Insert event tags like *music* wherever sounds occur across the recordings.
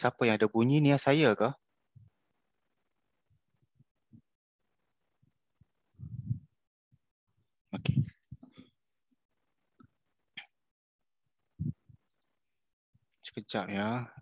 siapa yang ada bunyi ni ah, saya ke? Okey. Sekejap ya.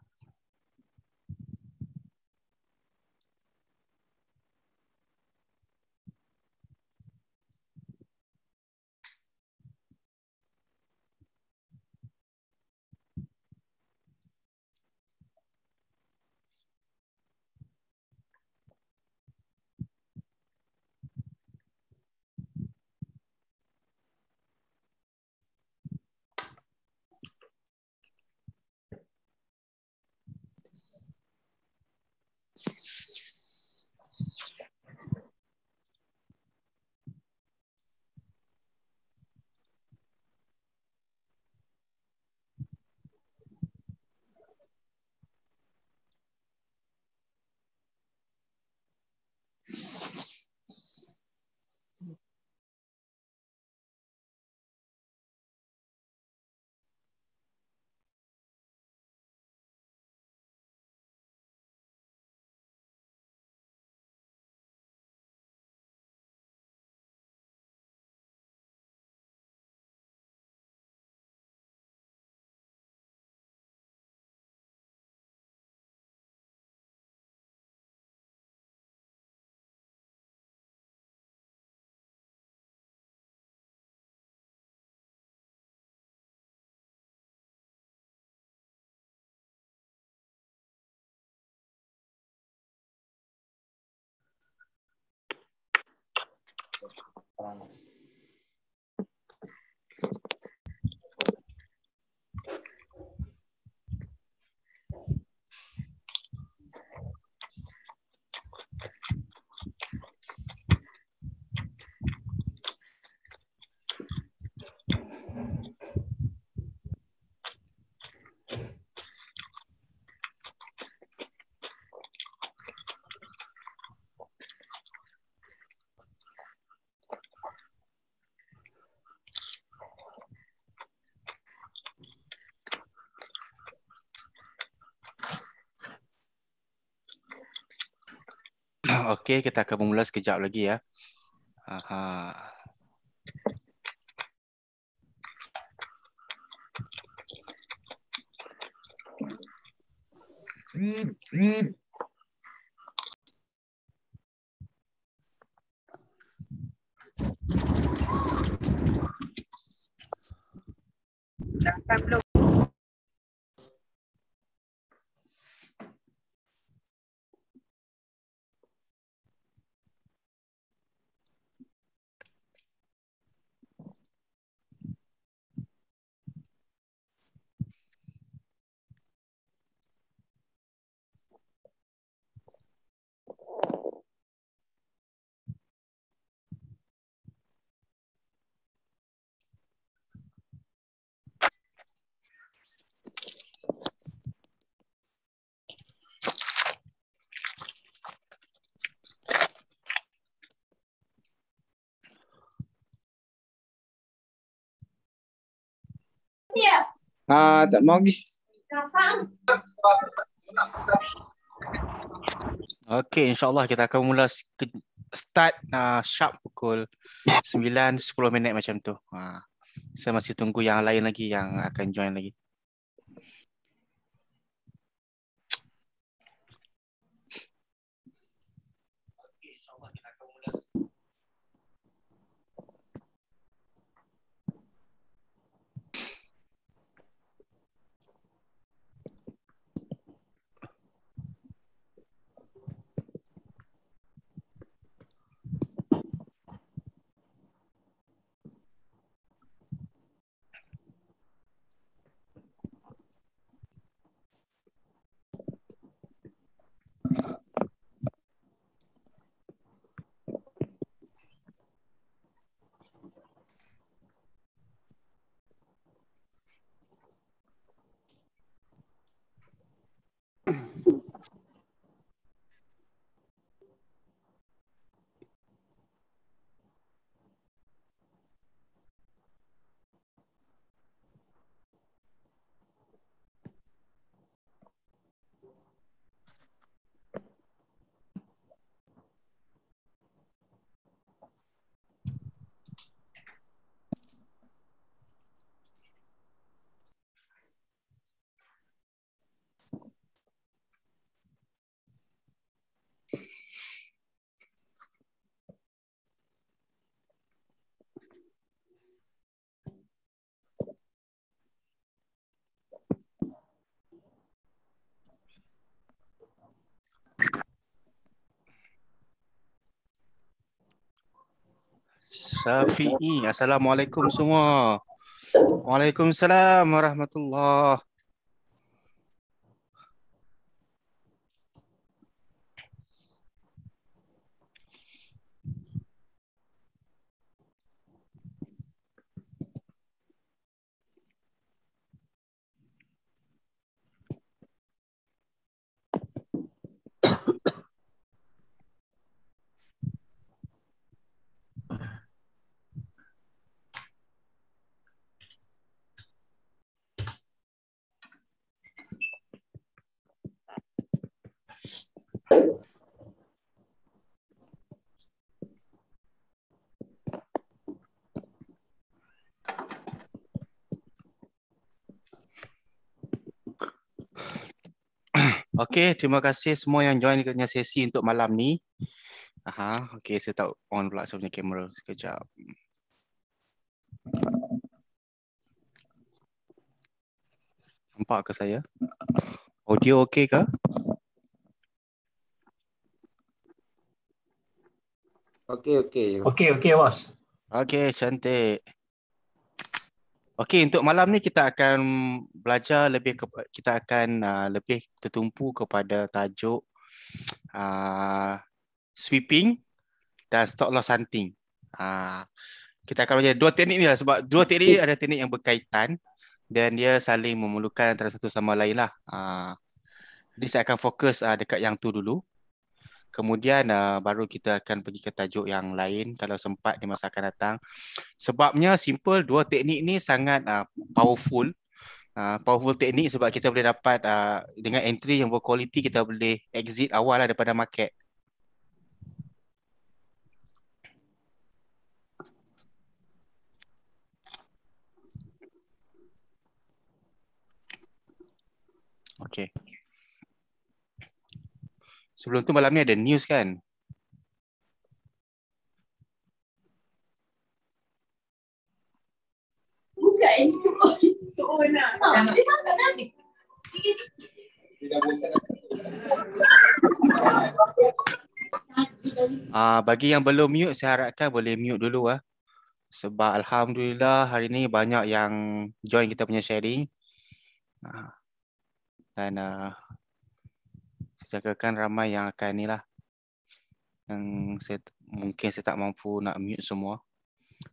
Gracias. Okey, kita akan bermula sekejap lagi ya. Aha. Uh-huh. Ha, tak mau lagi. Okey, insyaAllah kita akan mula ke, start uh, sharp pukul 9, 10 minit macam tu. Ha. Saya masih tunggu yang lain lagi yang akan join lagi. Safi'i. Assalamualaikum semua. Waalaikumsalam warahmatullahi Okay, terima kasih semua yang join ikutnya sesi untuk malam ni. Aha, okay saya tak on pula saya punya kamera sekejap. Nampak ke saya? Audio okey ke? Okey okey. Okey okey bos. Okey cantik. Okey untuk malam ni kita akan belajar lebih ke, kita akan uh, lebih tertumpu kepada tajuk uh, sweeping dan stop loss hunting. Uh, kita akan belajar dua teknik ni lah sebab dua teknik ada teknik yang berkaitan dan dia saling memerlukan antara satu sama lain lah. Uh, jadi saya akan fokus uh, dekat yang tu dulu. Kemudian uh, baru kita akan pergi ke tajuk yang lain kalau sempat di masa akan datang. Sebabnya simple dua teknik ni sangat uh, powerful. Uh, powerful teknik sebab kita boleh dapat uh, dengan entry yang berkualiti kita boleh exit awal lah daripada market. Okay sebelum tu malam ni ada news kan? Bukan itu. So, nah. Ha, Ah, bagi yang belum mute, saya harapkan boleh mute dulu lah. Sebab alhamdulillah hari ni banyak yang join kita punya sharing. Ah. Dan ah, jangkakan ramai yang akan ni lah. Yang saya, mungkin saya tak mampu nak mute semua.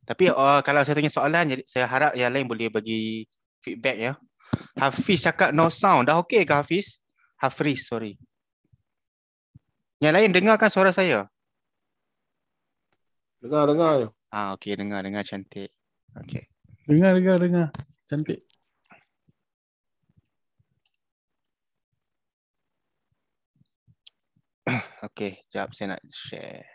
Tapi hmm. uh, kalau saya tanya soalan, jadi saya harap yang lain boleh bagi feedback ya. Hafiz cakap no sound. Dah okey ke Hafiz? Hafiz, sorry. Yang lain dengarkan suara saya. Dengar, dengar. Ah, okey, dengar, dengar cantik. Okey. Dengar, dengar, dengar. Cantik. *coughs* Okay, sekejap saya nak share.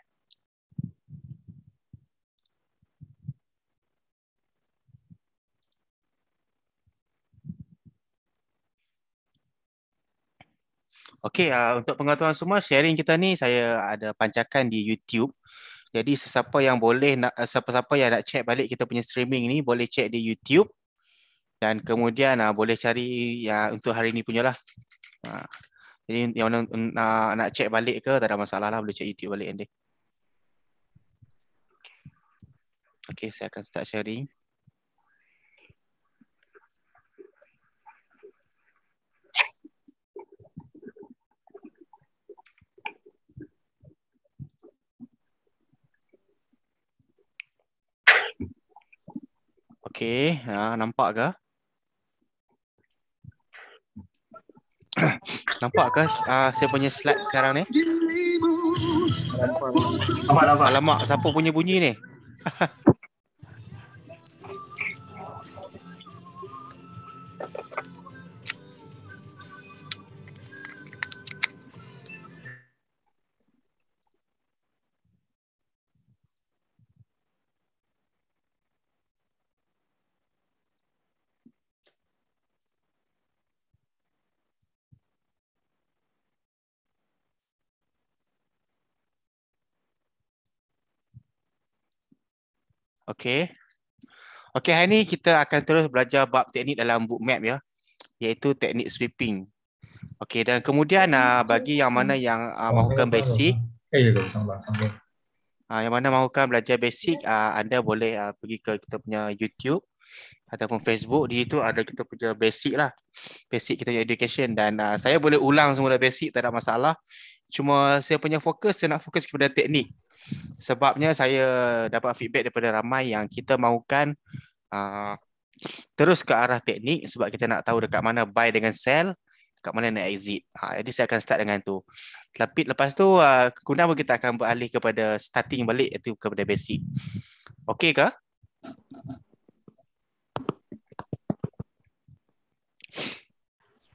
Okay, uh, untuk pengetahuan semua, sharing kita ni saya ada pancakan di YouTube. Jadi sesiapa yang boleh, nak, eh, siapa-siapa yang nak check balik kita punya streaming ni, boleh check di YouTube. Dan kemudian uh, boleh cari ya, untuk hari ni punya lah. Uh. Ah. Jadi yang mana nak, nak check balik ke tak ada masalah lah boleh check YouTube balik nanti. Okay, saya akan start sharing. Okay, ha, nampak ke? Nampak ke uh, saya punya slide sekarang ni? Alamak, alamak. alamak siapa punya bunyi ni? *laughs* Okay. Okay, hari ni kita akan terus belajar bab teknik dalam map ya. Iaitu teknik sweeping. Okay, dan kemudian uh, bagi yang mana yang uh, mahukan basic. Uh, yang mana mahukan belajar basic, uh, anda boleh uh, pergi ke kita punya YouTube ataupun Facebook. Di situ ada kita punya basic lah. Basic kita punya education. Dan uh, saya boleh ulang semula basic, tak ada masalah. Cuma saya punya fokus, saya nak fokus kepada teknik sebabnya saya dapat feedback daripada ramai yang kita mahukan uh, terus ke arah teknik sebab kita nak tahu dekat mana buy dengan sell dekat mana nak exit. Ha, jadi saya akan start dengan tu. Tapi lepas tu uh, kemudian pun kita akan beralih kepada starting balik iaitu kepada basic. Okey ke?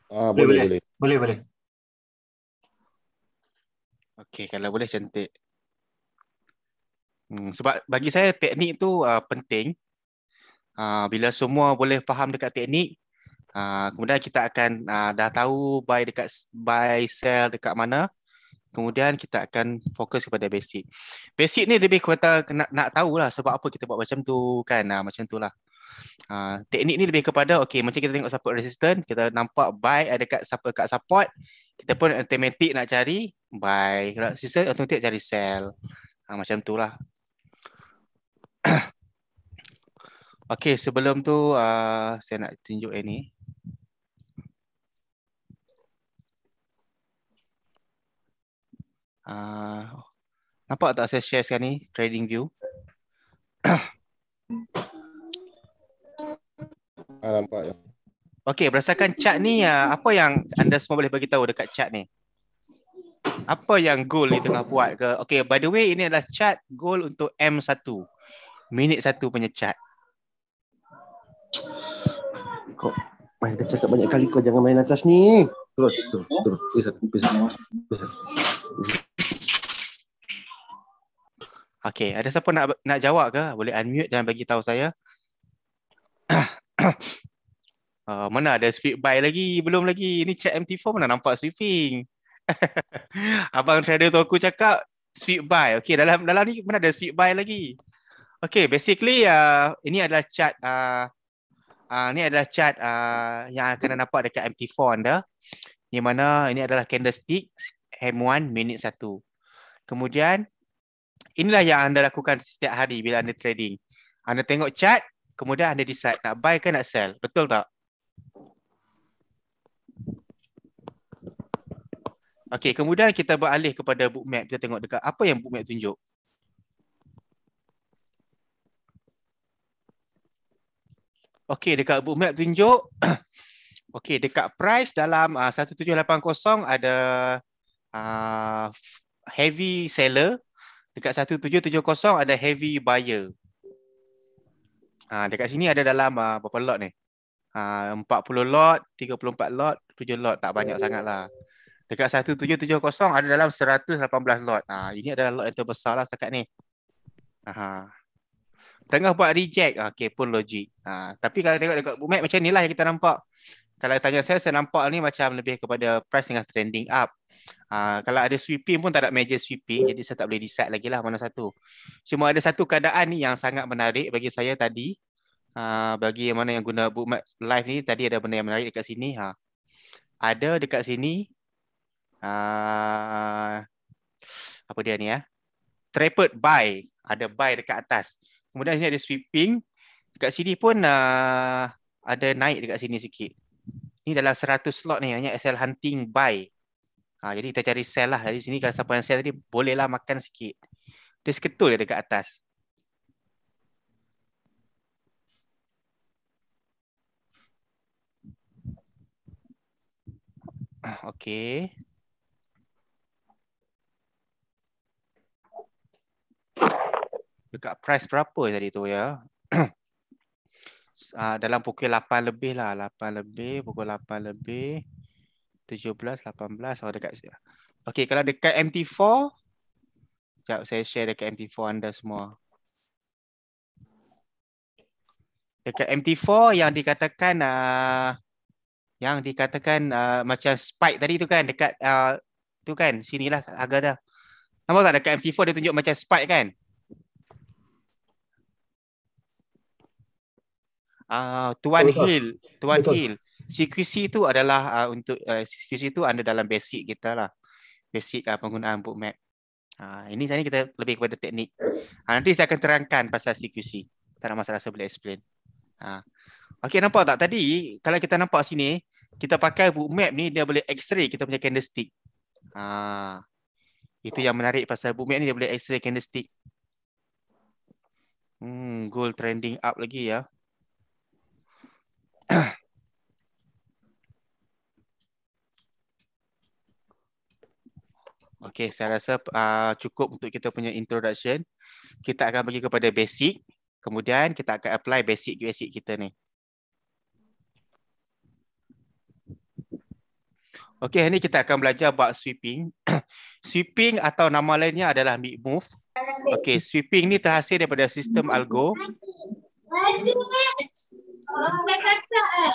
Ah, boleh, boleh. Boleh, boleh. boleh. Okey, kalau boleh cantik. Hmm, sebab bagi saya teknik tu uh, penting. Uh, bila semua boleh faham dekat teknik, uh, kemudian kita akan uh, dah tahu buy dekat buy sell dekat mana. Kemudian kita akan fokus kepada basic. Basic ni lebih kata nak, nak tahu lah sebab apa kita buat macam tu kan. Uh, macam tu lah. Uh, teknik ni lebih kepada okay, macam kita tengok support resistant, kita nampak buy ada dekat, dekat support. Kita pun automatic nak cari buy. Kalau resistance automatic cari sell. Uh, macam tu lah. *coughs* Okey, sebelum tu uh, saya nak tunjuk ini. Uh, nampak tak saya share sekarang ni trading view? *coughs* ah, nampak ya. Okey, berdasarkan chat ni uh, apa yang anda semua boleh bagi tahu dekat chat ni? Apa yang gold ni tengah buat ke? Okey, by the way ini adalah chat gold untuk M1. Minit satu punya chat. Kau main dah cakap banyak kali kau jangan main atas ni. Terus terus terus. Pergi satu pergi satu. Okey, ada siapa nak nak jawab ke? Boleh unmute dan bagi tahu saya. *coughs* uh, mana ada sweep by lagi? Belum lagi. Ini chat MT4 mana nampak sweeping? *laughs* Abang trader tu aku cakap sweep by. Okey, dalam dalam ni mana ada sweep by lagi? Okay, basically uh, ini adalah chart uh, uh, ini adalah chart uh, yang akan anda nampak dekat MT4 anda di mana ini adalah candlestick M1 minit 1. Kemudian inilah yang anda lakukan setiap hari bila anda trading. Anda tengok chart, kemudian anda decide nak buy ke nak sell. Betul tak? Okay, kemudian kita beralih kepada bookmap. Kita tengok dekat apa yang bookmap tunjuk. Okey dekat Google Map tunjuk. *clears throat* Okey dekat price dalam ah, uh, 1780 ada uh, heavy seller. Dekat 1770 ada heavy buyer. Uh, dekat sini ada dalam uh, berapa lot ni? Uh, 40 lot, 34 lot, 7 lot. Tak banyak sangat lah. Dekat 1770 ada dalam 118 lot. Uh, ini adalah lot yang terbesar lah setakat ni. Uh-huh tengah buat reject ah, okay pun logik ha, tapi kalau tengok dekat bumet macam inilah yang kita nampak kalau tanya saya saya nampak ni macam lebih kepada price tengah trending up ha, kalau ada sweeping pun tak ada major sweeping jadi saya tak boleh decide lagi lah mana satu cuma ada satu keadaan ni yang sangat menarik bagi saya tadi ha, bagi mana yang guna bumet live ni tadi ada benda yang menarik dekat sini ha. ada dekat sini ha, apa dia ni ya Trapped buy ada buy dekat atas. Kemudian sini ada sweeping. Dekat sini pun uh, ada naik dekat sini sikit. Ini dalam 100 slot ni hanya SL hunting buy. Ha, jadi kita cari sell lah. dari sini kalau siapa yang sell tadi bolehlah makan sikit. Dia seketul dia dekat atas. Ah, okay. dekat price berapa tadi tu ya? uh, *coughs* dalam pukul 8 lebih lah, 8 lebih, pukul 8 lebih 17 18 oh, dekat saya. Okey, kalau dekat MT4 Sekejap saya share dekat MT4 anda semua. Dekat MT4 yang dikatakan uh, yang dikatakan uh, macam spike tadi tu kan dekat uh, tu kan sinilah harga dah. Nampak tak dekat MT4 dia tunjuk macam spike kan? Ah, Tuan Betul. Hill, Tuan Betul. Hill. CQC tu adalah uh, untuk uh, ah, CQC tu ada dalam basic kita lah. Basic uh, penggunaan bookmap. Uh, ini tadi kita lebih kepada teknik. Uh, nanti saya akan terangkan pasal CQC. Tak ada masalah saya boleh explain. Uh. Okey nampak tak tadi kalau kita nampak sini kita pakai map ni dia boleh x-ray kita punya candlestick. Uh. Itu yang menarik pasal bookmap ni dia boleh x-ray candlestick. Hmm, gold trending up lagi ya. *coughs* Okay, saya rasa uh, cukup untuk kita punya introduction. Kita akan pergi kepada basic. Kemudian kita akan apply basic-basic kita ni. Okay, hari ni kita akan belajar buat sweeping. *coughs* sweeping atau nama lainnya adalah mid move. Okay, sweeping ni terhasil daripada sistem algo. Ah, eh.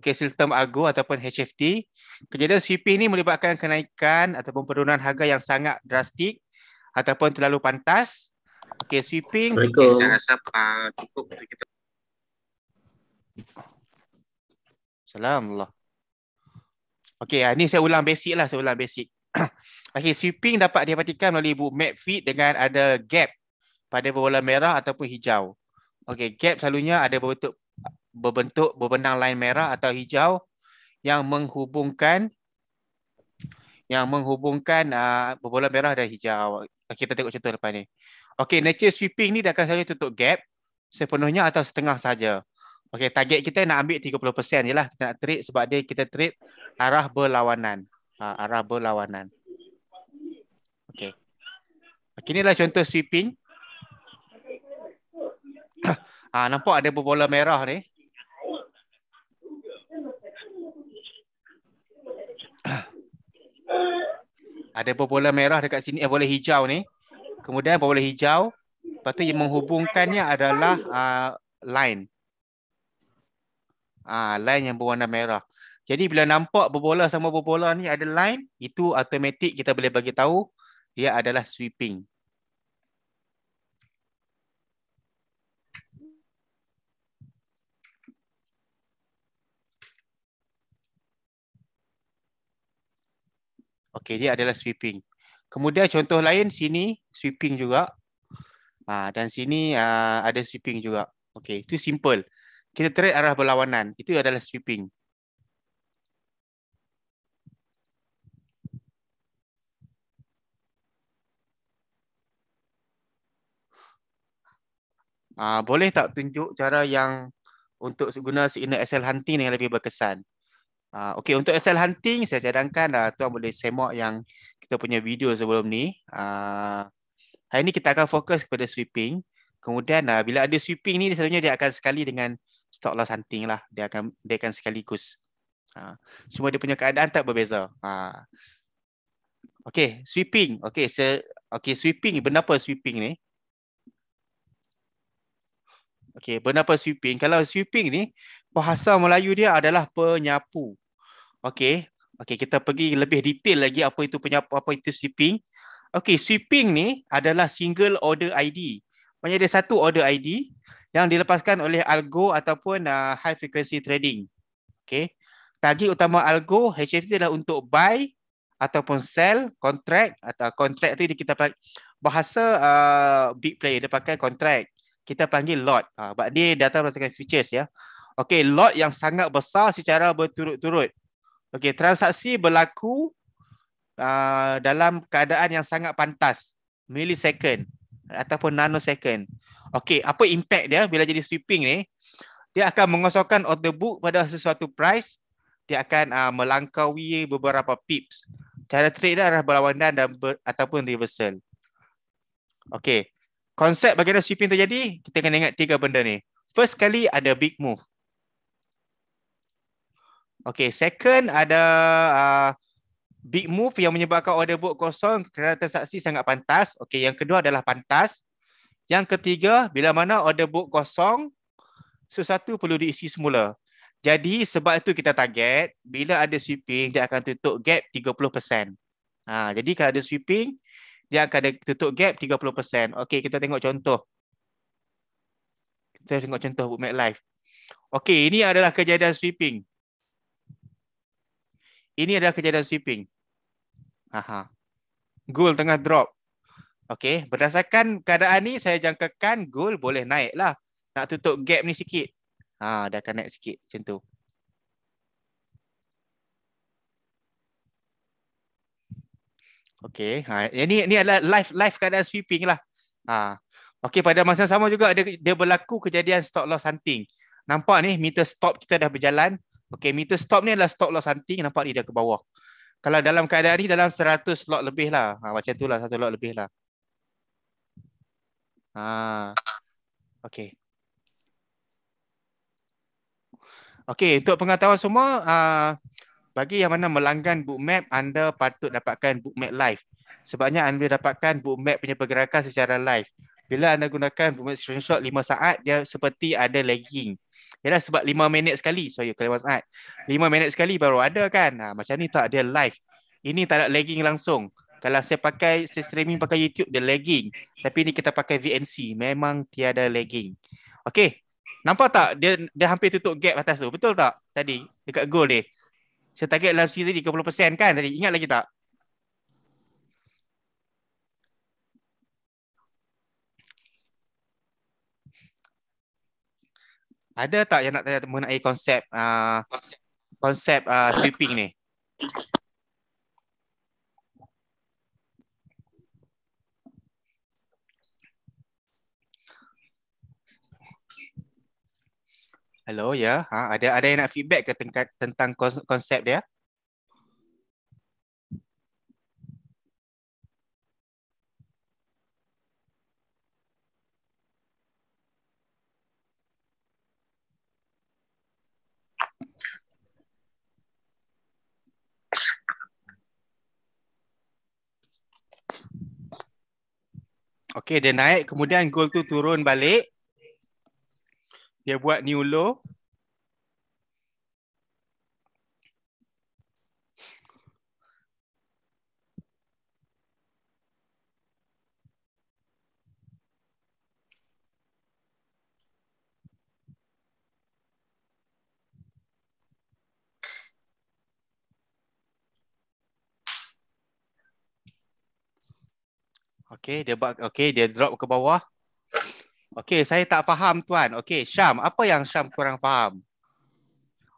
Okey, sistem agu ataupun HFT. Kejadian CP ini melibatkan kenaikan ataupun penurunan harga yang sangat drastik ataupun terlalu pantas. Okey, sweeping. Okay, saya rasa uh, cukup untuk kita. Salam Allah. Okey, ini ah, saya ulang basic lah. Saya ulang basic. *clears throat* Okey, sweeping dapat diperhatikan melalui map feed dengan ada gap pada bola merah ataupun hijau. Okey, gap selalunya ada berbentuk berbentuk berbenang lain merah atau hijau yang menghubungkan yang menghubungkan uh, bola merah dan hijau. Okay, kita tengok contoh depan ni. Okey, nature sweeping ni dia akan selalu tutup gap sepenuhnya atau setengah saja. Okey, target kita nak ambil 30% jelah kita nak trade sebab dia kita trade arah berlawanan. Uh, arah berlawanan. Okey. Okey, inilah contoh sweeping. Ah ha, nampak ada bola merah ni. ada bola merah dekat sini, eh bola hijau ni. Kemudian bola hijau, lepas tu yang menghubungkannya adalah uh, line. Ah ha, line yang berwarna merah. Jadi bila nampak bola sama bola ni ada line, itu automatik kita boleh bagi tahu dia adalah sweeping. Okey, dia adalah sweeping. Kemudian contoh lain sini sweeping juga. Ha, dan sini uh, ada sweeping juga. Okey, itu simple. Kita trade arah berlawanan. Itu adalah sweeping. Uh, boleh tak tunjuk cara yang untuk guna signal SL hunting yang lebih berkesan? Ah, okay, untuk SL Hunting, saya cadangkan uh, tuan boleh semak yang kita punya video sebelum ni. Uh, hari ni kita akan fokus kepada sweeping. Kemudian uh, bila ada sweeping ni, selalunya dia akan sekali dengan stock loss hunting lah. Dia akan dia akan sekaligus. Ha. Uh, cuma dia punya keadaan tak berbeza. Uh, okay, sweeping. Okay, se okay, sweeping. Benda apa sweeping ni? Okay, benda apa sweeping? Kalau sweeping ni, bahasa Melayu dia adalah penyapu. Okey. Okey, kita pergi lebih detail lagi apa itu penyapu, apa itu sweeping. Okey, sweeping ni adalah single order ID. Maksudnya ada satu order ID yang dilepaskan oleh algo ataupun uh, high frequency trading. Okey. Target utama algo HFT adalah untuk buy ataupun sell contract atau contract tu kita bahasa uh, big player dia pakai contract. Kita panggil lot. Ah, uh, dia data berdasarkan futures ya. Okey, lot yang sangat besar secara berturut-turut. Okey, transaksi berlaku uh, dalam keadaan yang sangat pantas. Millisecond ataupun nanosecond. Okey, apa impact dia bila jadi sweeping ni? Dia akan mengosongkan order book pada sesuatu price. Dia akan uh, melangkaui beberapa pips. Cara trade dia adalah berlawanan dan ber, ataupun reversal. Okey, konsep bagaimana sweeping terjadi? Kita akan ingat tiga benda ni. First kali ada big move. Okay, second ada uh, big move yang menyebabkan order book kosong kerana transaksi sangat pantas. Okay, yang kedua adalah pantas. Yang ketiga, bila mana order book kosong, sesuatu perlu diisi semula. Jadi sebab itu kita target, bila ada sweeping, dia akan tutup gap 30%. Ha, jadi kalau ada sweeping, dia akan tutup gap 30%. Okey, kita tengok contoh. Kita tengok contoh Bookmap Live. Okey, ini adalah kejadian sweeping. Ini adalah kejadian sweeping. Aha. Goal tengah drop. Okey, berdasarkan keadaan ni saya jangkakan goal boleh naik lah. Nak tutup gap ni sikit. Ha, dah akan naik sikit macam tu. Okey, ha ini ini adalah live live keadaan sweeping lah. Ha. Okey, pada masa sama juga dia dia berlaku kejadian stop loss hunting. Nampak ni meter stop kita dah berjalan Okay, meter stop ni adalah stop lot something. Nampak ni dia ke bawah. Kalau dalam keadaan ni, dalam 100 lot lebih lah. Ha, macam tu lah, 1 lot lebih lah. Ha. Okay. Okay, untuk pengetahuan semua, uh, bagi yang mana melanggan bookmap, anda patut dapatkan bookmap live. Sebabnya anda boleh dapatkan bookmap punya pergerakan secara live. Bila anda gunakan bookmap screenshot 5 saat, dia seperti ada lagging. Yalah sebab lima minit sekali Sorry kalau masak lima minit sekali baru ada kan ha, Macam ni tak dia live Ini tak ada lagging langsung Kalau saya pakai Saya streaming pakai YouTube Dia lagging Tapi ni kita pakai VNC Memang tiada lagging Okay Nampak tak Dia dia hampir tutup gap atas tu Betul tak Tadi Dekat goal dia Saya target live tadi 30% kan tadi Ingat lagi tak Ada tak yang nak tanya mengenai konsep uh, konsep uh, sweeping ni? Hello, ya. Yeah. Ha, ada ada yang nak feedback ke tentang konsep dia? Okay, dia naik kemudian gol tu turun balik. Dia buat new low. Okay, dia buat, okay, dia drop ke bawah. Okay, saya tak faham tuan. Okay, Syam, apa yang Syam kurang faham?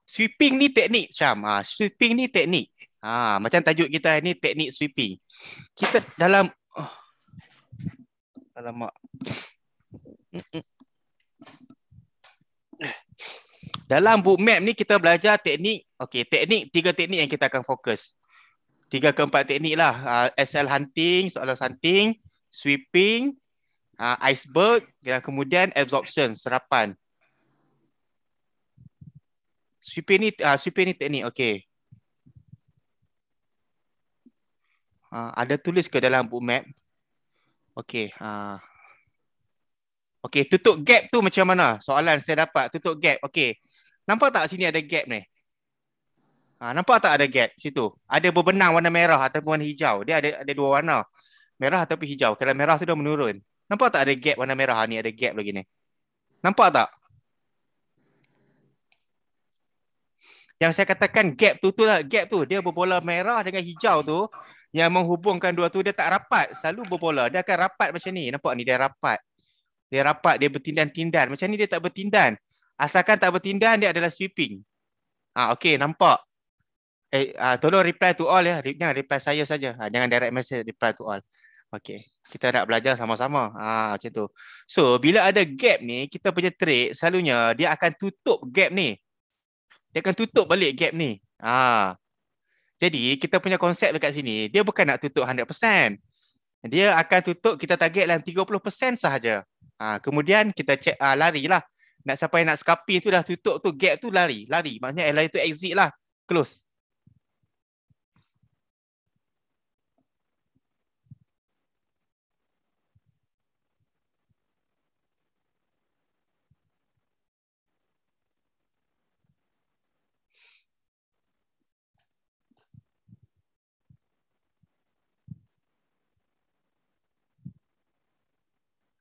Sweeping ni teknik, Syam. Ha, sweeping ni teknik. Ha, macam tajuk kita ni teknik sweeping. Kita dalam... Oh. Alamak. Dalam book map ni kita belajar teknik. Okay, teknik, tiga teknik yang kita akan fokus. Tiga ke empat teknik lah. Uh, ah, SL hunting, soalan hunting sweeping, uh, iceberg, kemudian absorption, serapan. Sweeping ni, uh, sweeping ni teknik, okay. Uh, ada tulis ke dalam book map? Okay. Uh. Okay, tutup gap tu macam mana? Soalan saya dapat, tutup gap, okay. Nampak tak sini ada gap ni? Ha, nampak tak ada gap situ? Ada berbenang warna merah ataupun warna hijau. Dia ada ada dua warna merah ataupun hijau. Kalau merah tu dah menurun. Nampak tak ada gap warna merah ni? Ada gap lagi ni. Nampak tak? Yang saya katakan gap tu tu lah. Gap tu. Dia berbola merah dengan hijau tu. Yang menghubungkan dua tu. Dia tak rapat. Selalu berbola. Dia akan rapat macam ni. Nampak ni? Dia rapat. Dia rapat. Dia bertindan-tindan. Macam ni dia tak bertindan. Asalkan tak bertindan, dia adalah sweeping. Ah, Okay, nampak. Eh, uh, tolong reply to all ya. Jangan reply saya saja. Ah, jangan direct message reply to all. Okay, kita nak belajar sama-sama. Ah -sama. ha, macam tu. So, bila ada gap ni, kita punya trade selalunya dia akan tutup gap ni. Dia akan tutup balik gap ni. Ah. Ha. Jadi, kita punya konsep dekat sini, dia bukan nak tutup 100%. Dia akan tutup kita target dalam 30% sahaja. Ha, kemudian kita check ha, lah. Nak sampai nak skapi tu dah tutup tu gap tu lari, lari. Maknanya LI tu exit lah. Close.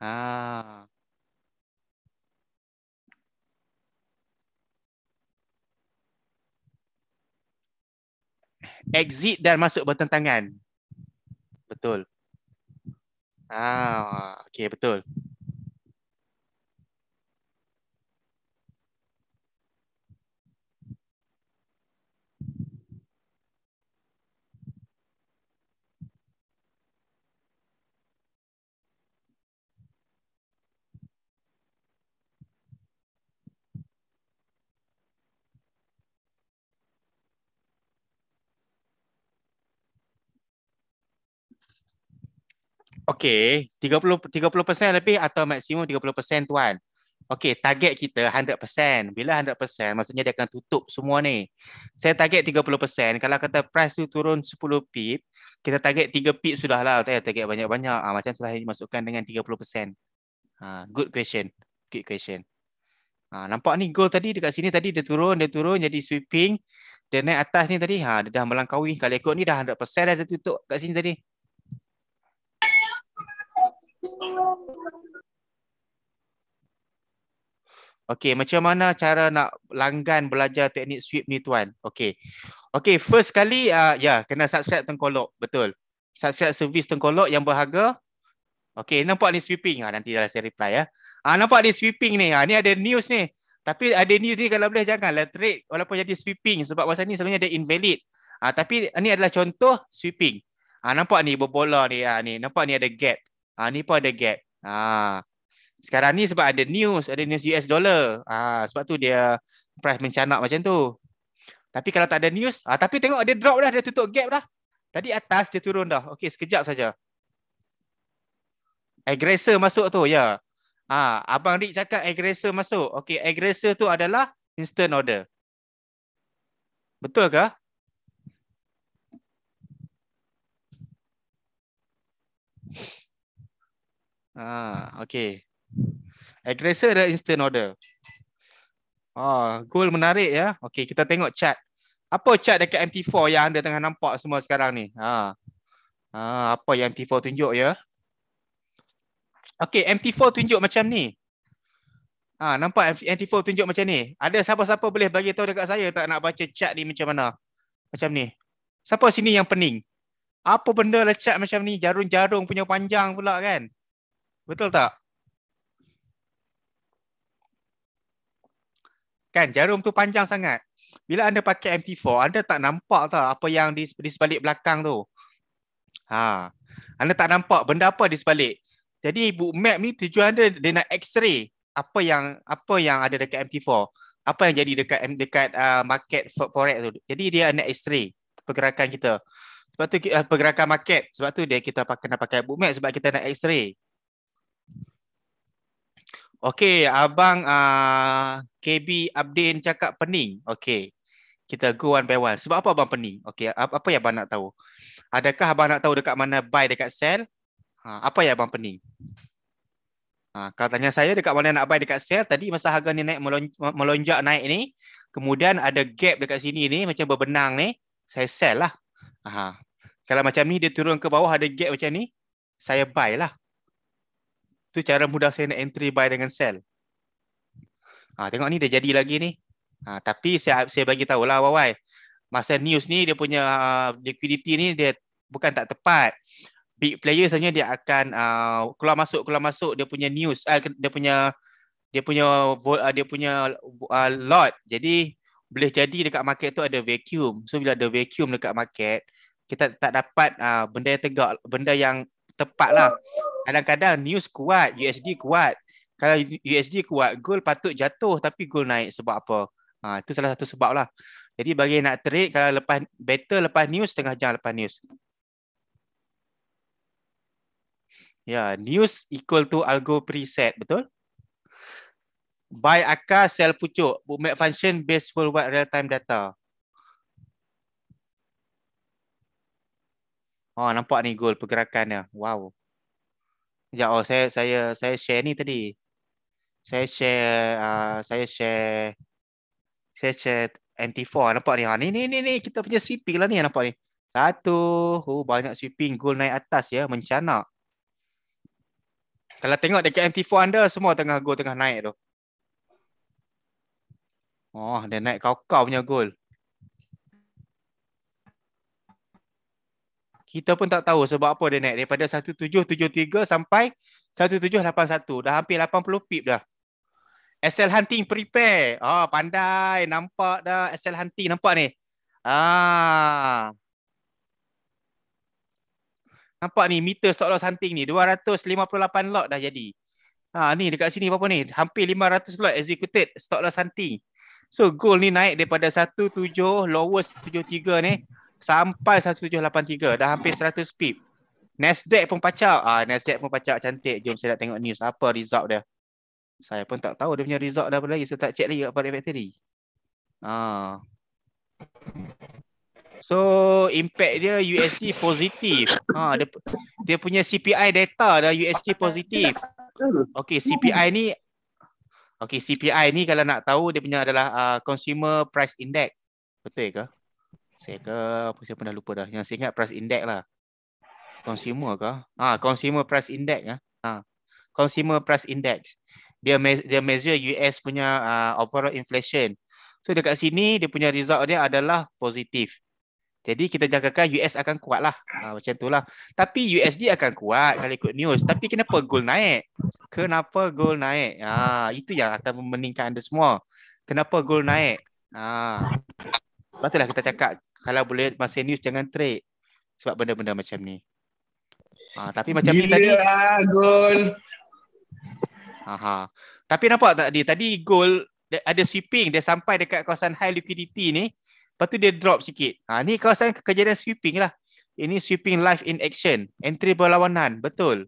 Ah. Exit dan masuk bertentangan. Betul. Ah, okey betul. Okay, 30, 30% lebih atau maksimum 30% tuan. Okay, target kita 100%. Bila 100%, maksudnya dia akan tutup semua ni. Saya target 30%. Kalau kata price tu turun 10 pip, kita target 3 pip sudah lah. Saya target banyak-banyak. Ha, macam telah dimasukkan dengan 30%. Ha, ah, good question. Good question. Ha, nampak ni goal tadi dekat sini tadi dia turun, dia turun jadi sweeping. Dia naik atas ni tadi, ha, dia dah melangkaui. Kalau ikut ni dah 100% dah dia tutup kat sini tadi. Okay, macam mana cara nak langgan belajar teknik sweep ni tuan? okay, Okey, first sekali uh, ya yeah, kena subscribe tengkolok, betul. Subscribe servis tengkolok yang berharga. okay. nampak ni sweeping. Ah nanti dah saya reply ya. Ah nampak ni sweeping ni. Ah ni ada news ni. Tapi ada news ni kalau boleh janganlah trade walaupun jadi sweeping sebab masa ni sebenarnya ada invalid. Ah tapi ni adalah contoh sweeping. Ah nampak ni berbola ni. Ah ni nampak ni ada gap. Ha, ni pun ada gap. Ha. Sekarang ni sebab ada news, ada news US dollar. Ha, sebab tu dia price mencanak macam tu. Tapi kalau tak ada news, ha, tapi tengok dia drop dah, dia tutup gap dah. Tadi atas dia turun dah. Okey, sekejap saja. Aggressor masuk tu, ya. Ah, ha, Abang Rick cakap aggressor masuk. Okey, aggressor tu adalah instant order. Betul ke? Ah, okay. Aggressor dan instant order. Oh, ah, goal menarik ya. Okay, kita tengok chat. Apa chat dekat MT4 yang anda tengah nampak semua sekarang ni? Ha. ha apa yang MT4 tunjuk ya? Okey, MT4 tunjuk macam ni. Ha, nampak MT4 tunjuk macam ni. Ada siapa-siapa boleh bagi tahu dekat saya tak nak baca chat ni macam mana? Macam ni. Siapa sini yang pening? Apa benda lecak lah macam ni? Jarum-jarum punya panjang pula kan? Betul tak? Kan jarum tu panjang sangat. Bila anda pakai MT4, anda tak nampak tak apa yang di, di sebalik belakang tu. Ha. Anda tak nampak benda apa di sebalik. Jadi ibu map ni tujuan dia dia nak x-ray apa yang apa yang ada dekat MT4. Apa yang jadi dekat dekat uh, market forex tu. Jadi dia nak x-ray pergerakan kita. Sebab tu uh, pergerakan market. Sebab tu dia kita pakai nak pakai ibu map sebab kita nak x-ray. Okey, abang uh, ah, KB Abdin cakap pening. Okey. Kita go one by one. Sebab apa abang pening? Okey, apa yang abang nak tahu? Adakah abang nak tahu dekat mana buy dekat sell? Ha, apa yang abang pening? Ha, kalau tanya saya dekat mana nak buy dekat sell, tadi masa harga ni naik melonjak naik ni, kemudian ada gap dekat sini ni macam berbenang ni, saya sell lah. Ha. Kalau macam ni dia turun ke bawah ada gap macam ni, saya buy lah tu cara mudah saya nak entry buy dengan sell. Ha, tengok ni dah jadi lagi ni. Ha, tapi saya saya bagi tahu lah Wawai. Masa news ni dia punya uh, liquidity ni dia bukan tak tepat. Big player sebenarnya dia akan uh, keluar masuk keluar masuk dia punya news uh, dia punya dia punya uh, dia punya uh, lot. Jadi boleh jadi dekat market tu ada vacuum. So bila ada vacuum dekat market kita tak dapat uh, benda yang tegak benda yang tepat lah kadang-kadang news kuat, USD kuat. Kalau USD kuat, gold patut jatuh tapi gold naik sebab apa? Ha, itu salah satu sebab lah. Jadi bagi nak trade, kalau lepas better lepas news, tengah jam lepas news. Ya, news equal to algo preset, betul? Buy akar, sell pucuk. Bookmap function based worldwide real-time data. Oh, nampak ni gold pergerakannya. Wow. Ya, oh saya saya saya share ni tadi. Saya share uh, saya share saya share mt 4 ah, Nampak ni? Ha, ni ni ni ni kita punya sweeping lah ni nampak ni. Satu, oh banyak sweeping gol naik atas ya, mencana Kalau tengok dekat MT4 anda semua tengah gol tengah naik tu. Oh, dia naik kau-kau punya gol. kita pun tak tahu sebab apa dia naik daripada 1773 sampai 1781 dah hampir 80 pip dah SL hunting prepare ah pandai nampak dah SL hunting nampak ni ah nampak ni meter stock loss hunting ni 258 lot dah jadi ha ah, ni dekat sini berapa ni hampir 500 lot executed stock loss hunting so goal ni naik daripada 17 lowest 73 ni sampai 1783 dah hampir 100 pip. Nasdaq pun pacak. Ah Nasdaq pun pacak cantik. Jom saya nak tengok news apa result dia. Saya pun tak tahu dia punya result dah apa lagi. Saya tak check lagi apa dia factory. Ah. So impact dia USD positif. Ha ah, dia, dia punya CPI data dah USD positif. Okay CPI ni Okay CPI ni kalau nak tahu dia punya adalah uh, consumer price index. Betul ke? saya ke apa saya pun dah lupa dah yang saya ingat price index lah consumer ke ha consumer price index ah ha consumer price index dia me- dia measure US punya uh, overall inflation so dekat sini dia punya result dia adalah positif jadi kita jangkakan US akan kuat lah ha, Macam tu lah Tapi USD akan kuat Kalau ikut news Tapi kenapa gold naik? Kenapa gold naik? Ha, itu yang akan meningkat anda semua Kenapa gold naik? Ha. Lepas tu lah kita cakap kalau boleh masih news jangan trade sebab benda-benda macam ni. Ha, tapi macam Gila, ni tadi. Lah, gol. Aha. Tapi nampak tak tadi? Tadi gol ada sweeping. Dia sampai dekat kawasan high liquidity ni. Lepas tu dia drop sikit. Ha, ni kawasan kejadian sweeping lah. Ini sweeping live in action. Entry berlawanan. Betul.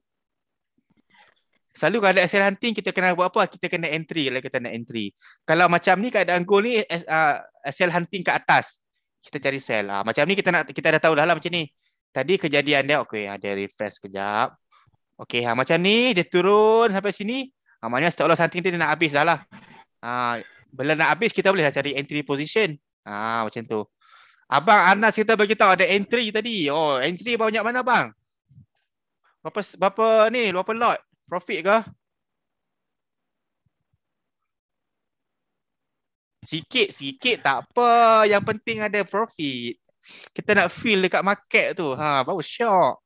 Selalu kalau ada SL hunting, kita kena buat apa? Kita kena entry kalau kita nak entry. Kalau macam ni keadaan goal ni, SL ah, hunting ke atas kita cari sell. Lah. Ha, macam ni kita nak kita dah tahu dah lah macam ni. Tadi kejadian dia okey ada refresh kejap. Okey ha, macam ni dia turun sampai sini. Ha, maknanya start loss lah hunting dia, dia nak habis dah lah. Ha, bila nak habis kita boleh lah cari entry position. Ha, macam tu. Abang Anas kita bagi tahu ada entry tadi. Oh, entry banyak mana bang? Berapa berapa ni? Berapa lot? Profit ke? Sikit sikit tak apa, yang penting ada profit. Kita nak feel dekat market tu. Ha, baru shock.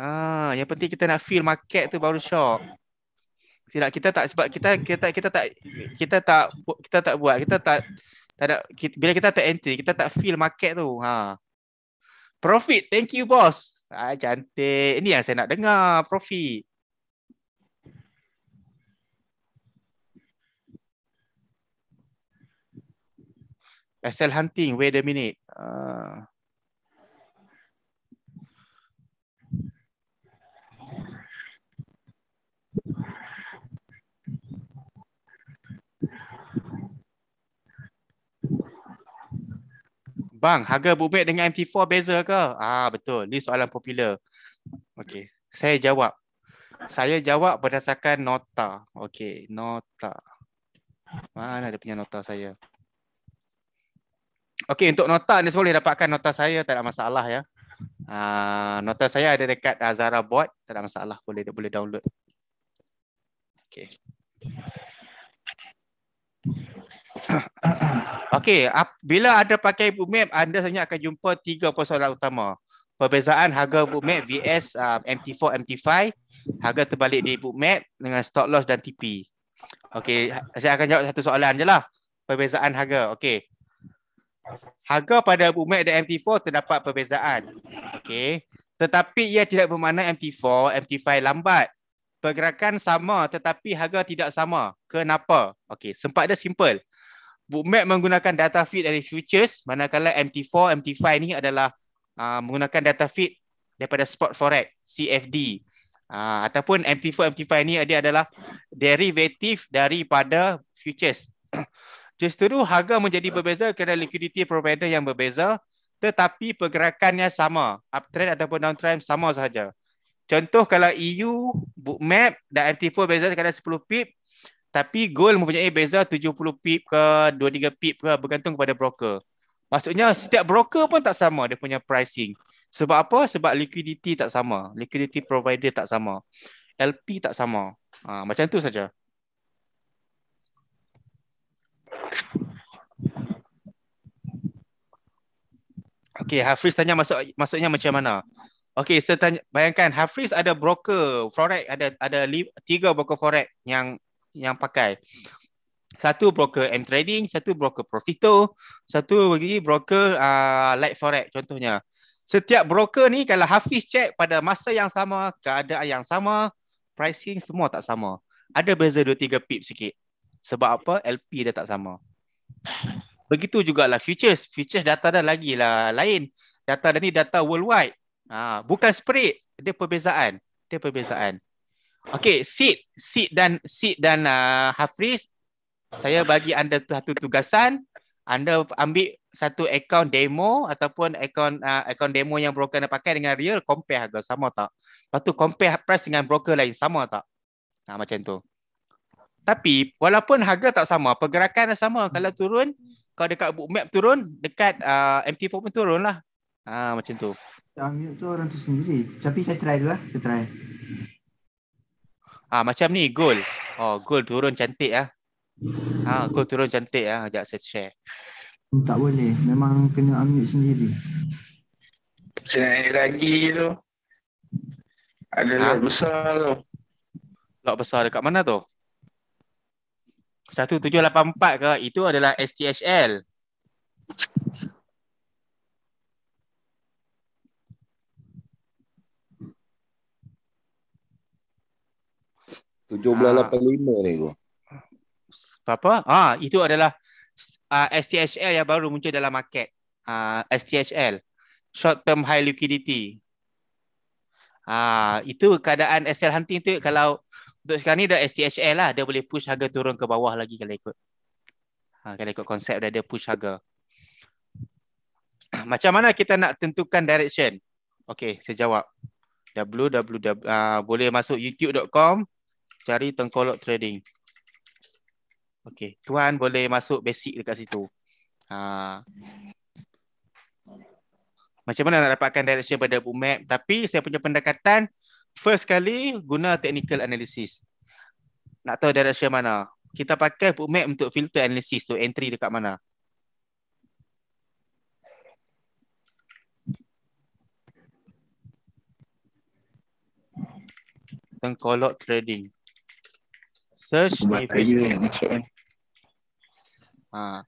Ha, yang penting kita nak feel market tu baru shock. Tidak kita tak sebab kita kita kita tak kita tak kita tak buat, kita tak tak ada kita, bila kita tak enter, kita tak feel market tu. Ha. Profit, thank you boss. Ah cantik. Ini yang saya nak dengar, profit. Excel Hunting, wait a minute. Uh, Bang, harga bumi dengan MT4 beza ke? Ah betul, ni soalan popular. Okay, saya jawab. Saya jawab berdasarkan nota. okay, nota. Mana ada punya nota saya? Okey, untuk nota anda boleh dapatkan nota saya tak ada masalah ya. Uh, nota saya ada dekat Azara Board, tak ada masalah boleh boleh download. Okey. *coughs* Okey, bila ada pakai ibu map anda sebenarnya akan jumpa tiga persoalan utama. Perbezaan harga book map VS uh, ah, MT4, MT5, harga terbalik di book map dengan stop loss dan TP. Okey, ha, saya akan jawab satu soalan je lah. Perbezaan harga. Okey, Harga pada Abu Mac dan MT4 terdapat perbezaan. okay. Tetapi ia tidak bermakna MT4, MT5 lambat. Pergerakan sama tetapi harga tidak sama. Kenapa? Okay. sempat dia simple. Bookmap menggunakan data feed dari futures manakala MT4, MT5 ni adalah uh, menggunakan data feed daripada spot forex, CFD. Uh, ah, ataupun MT4, MT5 ni dia adalah derivative daripada futures justru harga menjadi ya. berbeza kerana liquidity provider yang berbeza tetapi pergerakannya sama uptrend ataupun downtrend sama sahaja contoh kalau EU bookmap dan RT4 beza sekadar 10 pip tapi gold mempunyai beza 70 pip ke 23 pip ke bergantung kepada broker maksudnya setiap broker pun tak sama dia punya pricing sebab apa sebab liquidity tak sama liquidity provider tak sama LP tak sama ha, macam tu saja Okay, Hafiz tanya masuk maksudnya macam mana? Okay, saya tanya, bayangkan Hafiz ada broker forex ada ada tiga broker forex yang yang pakai. Satu broker M Trading, satu broker Profito, satu lagi broker uh, Light Forex contohnya. Setiap broker ni kalau Hafiz check pada masa yang sama, keadaan yang sama, pricing semua tak sama. Ada beza 2 3 pip sikit. Sebab apa? LP dia tak sama. Begitu jugalah futures. Futures data dah lagi lah lain. Data dah ni data worldwide. Ha, bukan spread. Dia perbezaan. Dia perbezaan. Okay, Sid. Sid dan Sid dan uh, Hafiz. Saya bagi anda satu tugasan. Anda ambil satu account demo ataupun account uh, account demo yang broker anda pakai dengan real compare harga sama tak? Lepas tu compare price dengan broker lain sama tak? Nah, ha, macam tu. Tapi walaupun harga tak sama, pergerakan dah sama. Hmm. Kalau turun, kau dekat book map turun, dekat uh, MT4 pun turun lah. Ha, macam tu. Ambil tu orang tu sendiri. Tapi saya try dulu lah. Saya try. Ah ha, macam ni gold. Oh gold turun cantik ah. Ha, ah gold turun cantik ah. Jap saya share. Hmm, tak boleh. Memang kena ambil sendiri. Senai lagi tu. Ada ha? lot besar tu. Lot besar dekat mana tu? Satu tujuh lapan empat ke? Itu adalah STHL. Tujuh belas lapan lima ni tu. Apa? Ah, itu adalah uh, ah, STHL yang baru muncul dalam market. Uh, ah, STHL. Short Term High Liquidity. Ah, uh, Itu keadaan SL Hunting tu kalau untuk sekarang ni dah STHL lah dia boleh push harga turun ke bawah lagi kalau ikut ha, kalau ikut konsep dia ada push harga *clears throat* macam mana kita nak tentukan direction okey saya jawab www uh, ah, boleh masuk youtube.com cari tengkolok trading okey tuan boleh masuk basic dekat situ ha. macam mana nak dapatkan direction pada bookmap tapi saya punya pendekatan First kali guna technical analysis. Nak tahu direction mana? Kita pakai bookmap untuk filter analysis tu entry dekat mana. Tengkolok trading. Search di Facebook. Kan? Ha.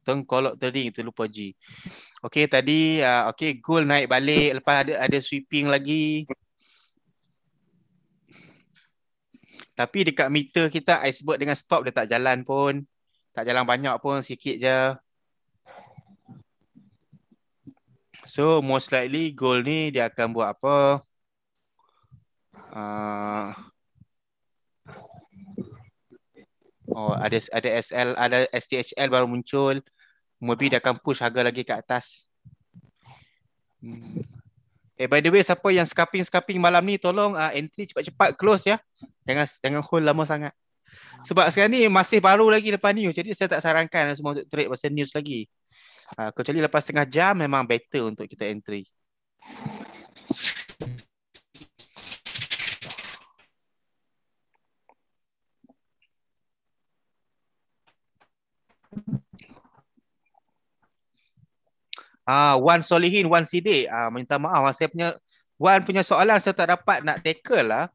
Tengkolok trading tu lupa G. Okay tadi uh, okay goal naik balik lepas ada ada sweeping lagi. Tapi dekat meter kita iceberg dengan stop dia tak jalan pun. Tak jalan banyak pun sikit je. So most likely goal ni dia akan buat apa? Uh, oh ada ada SL ada STHL baru muncul. Maybe dah akan push harga lagi ke atas. Hmm. Eh by the way siapa yang scalping-scalping malam ni tolong uh, entry cepat-cepat close ya. Jangan jangan hold lama sangat. Sebab sekarang ni masih baru lagi depan news. Jadi saya tak sarankan semua untuk trade pasal news lagi. Uh, kecuali lepas setengah jam memang better untuk kita entry. Ah, Wan Solihin, Wan Sidi, ah, minta maaf. Ah, saya punya Wan punya soalan saya tak dapat nak tackle lah.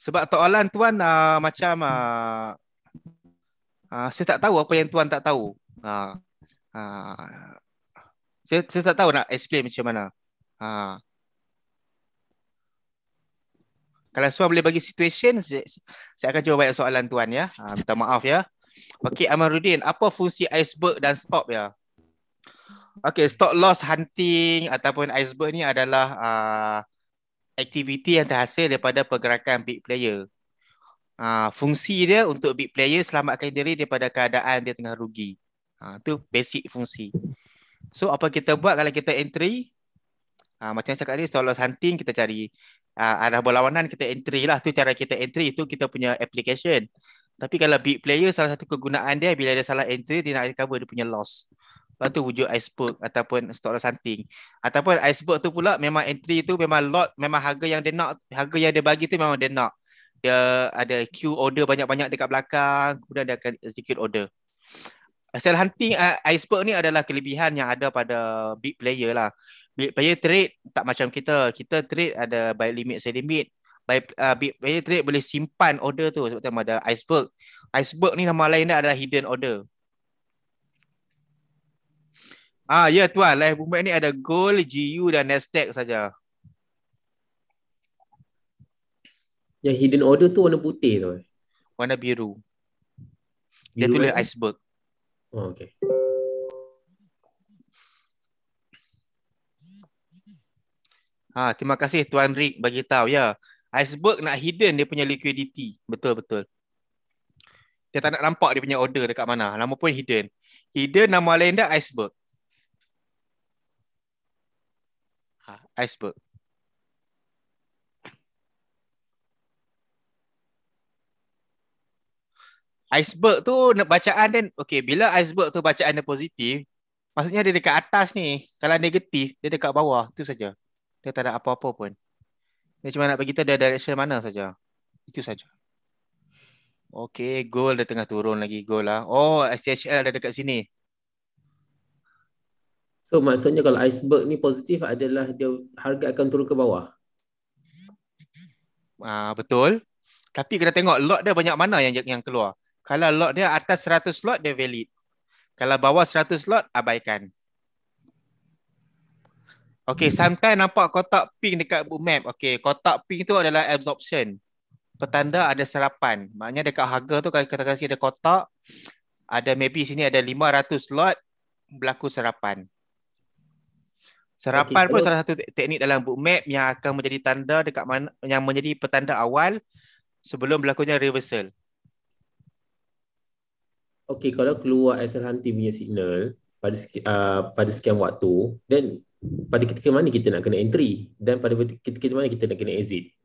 Sebab soalan tuan ah, macam ah, ah, saya tak tahu apa yang tuan tak tahu. Ah, ah, saya, saya tak tahu nak explain macam mana. Ah. Kalau suan boleh bagi situation, saya, saya akan cuba banyak soalan tuan ya. Ah, minta maaf ya. Okey, Amaruddin, apa fungsi iceberg dan stop ya? Okay, stop loss hunting ataupun iceberg ni adalah uh, aktiviti yang terhasil daripada pergerakan big player. Uh, fungsi dia untuk big player selamatkan diri daripada keadaan dia tengah rugi. Itu ah, uh, basic fungsi. So, apa kita buat kalau kita entry? Uh, macam saya cakap tadi, stock loss hunting kita cari. Uh, arah berlawanan kita entry lah. Itu cara kita entry. Itu kita punya application. Tapi kalau big player, salah satu kegunaan dia bila dia salah entry, dia nak recover dia punya loss. Lepas tu wujud iceberg ataupun stock loss hunting. Ataupun iceberg tu pula memang entry tu memang lot, memang harga yang dia nak, harga yang dia bagi tu memang dia nak. Dia ada queue order banyak-banyak dekat belakang, kemudian dia akan execute order. Sell hunting uh, iceberg ni adalah kelebihan yang ada pada big player lah. Big player trade tak macam kita. Kita trade ada buy limit, sell limit. By uh, big player trade boleh simpan order tu sebab tu ada iceberg. Iceberg ni nama lain dia adalah hidden order. Ah ya tuan, live bumbak ni ada gold, GU dan Nasdaq saja. Ya, hidden order tu warna putih tu. Warna biru. biru Dia tulis eh? iceberg. Oh, okay. Ha, terima kasih Tuan Rick bagi tahu ya. Iceberg nak hidden dia punya liquidity. Betul betul. Dia tak nak nampak dia punya order dekat mana. Lama pun hidden. Hidden nama lain dah iceberg. Ha, iceberg. Iceberg tu bacaan dan okey bila iceberg tu bacaan dia positif maksudnya dia dekat atas ni kalau negatif dia dekat bawah tu saja. Dia tak ada apa-apa pun. Dia cuma nak bagi tahu dia direction mana saja. Itu saja. Okey, goal dah tengah turun lagi goal lah. Oh, SHL dah dekat sini. So maksudnya kalau iceberg ni positif adalah dia harga akan turun ke bawah. Ah uh, betul. Tapi kena tengok lot dia banyak mana yang yang keluar. Kalau lot dia atas 100 lot dia valid. Kalau bawah 100 lot abaikan. Okay, hmm. sometimes nampak kotak pink dekat map. Okay, kotak pink tu adalah absorption. Petanda ada serapan. Maknanya dekat harga tu kalau kita kasi ada kotak, ada maybe sini ada 500 lot berlaku serapan. Serapan okay, pun so, salah satu teknik dalam map yang akan menjadi tanda dekat mana yang menjadi petanda awal sebelum berlakunya reversal. Okey, kalau keluar SL hunting punya signal pada uh, pada sekian waktu, then pada ketika mana kita nak kena entry dan pada ketika mana kita nak kena exit?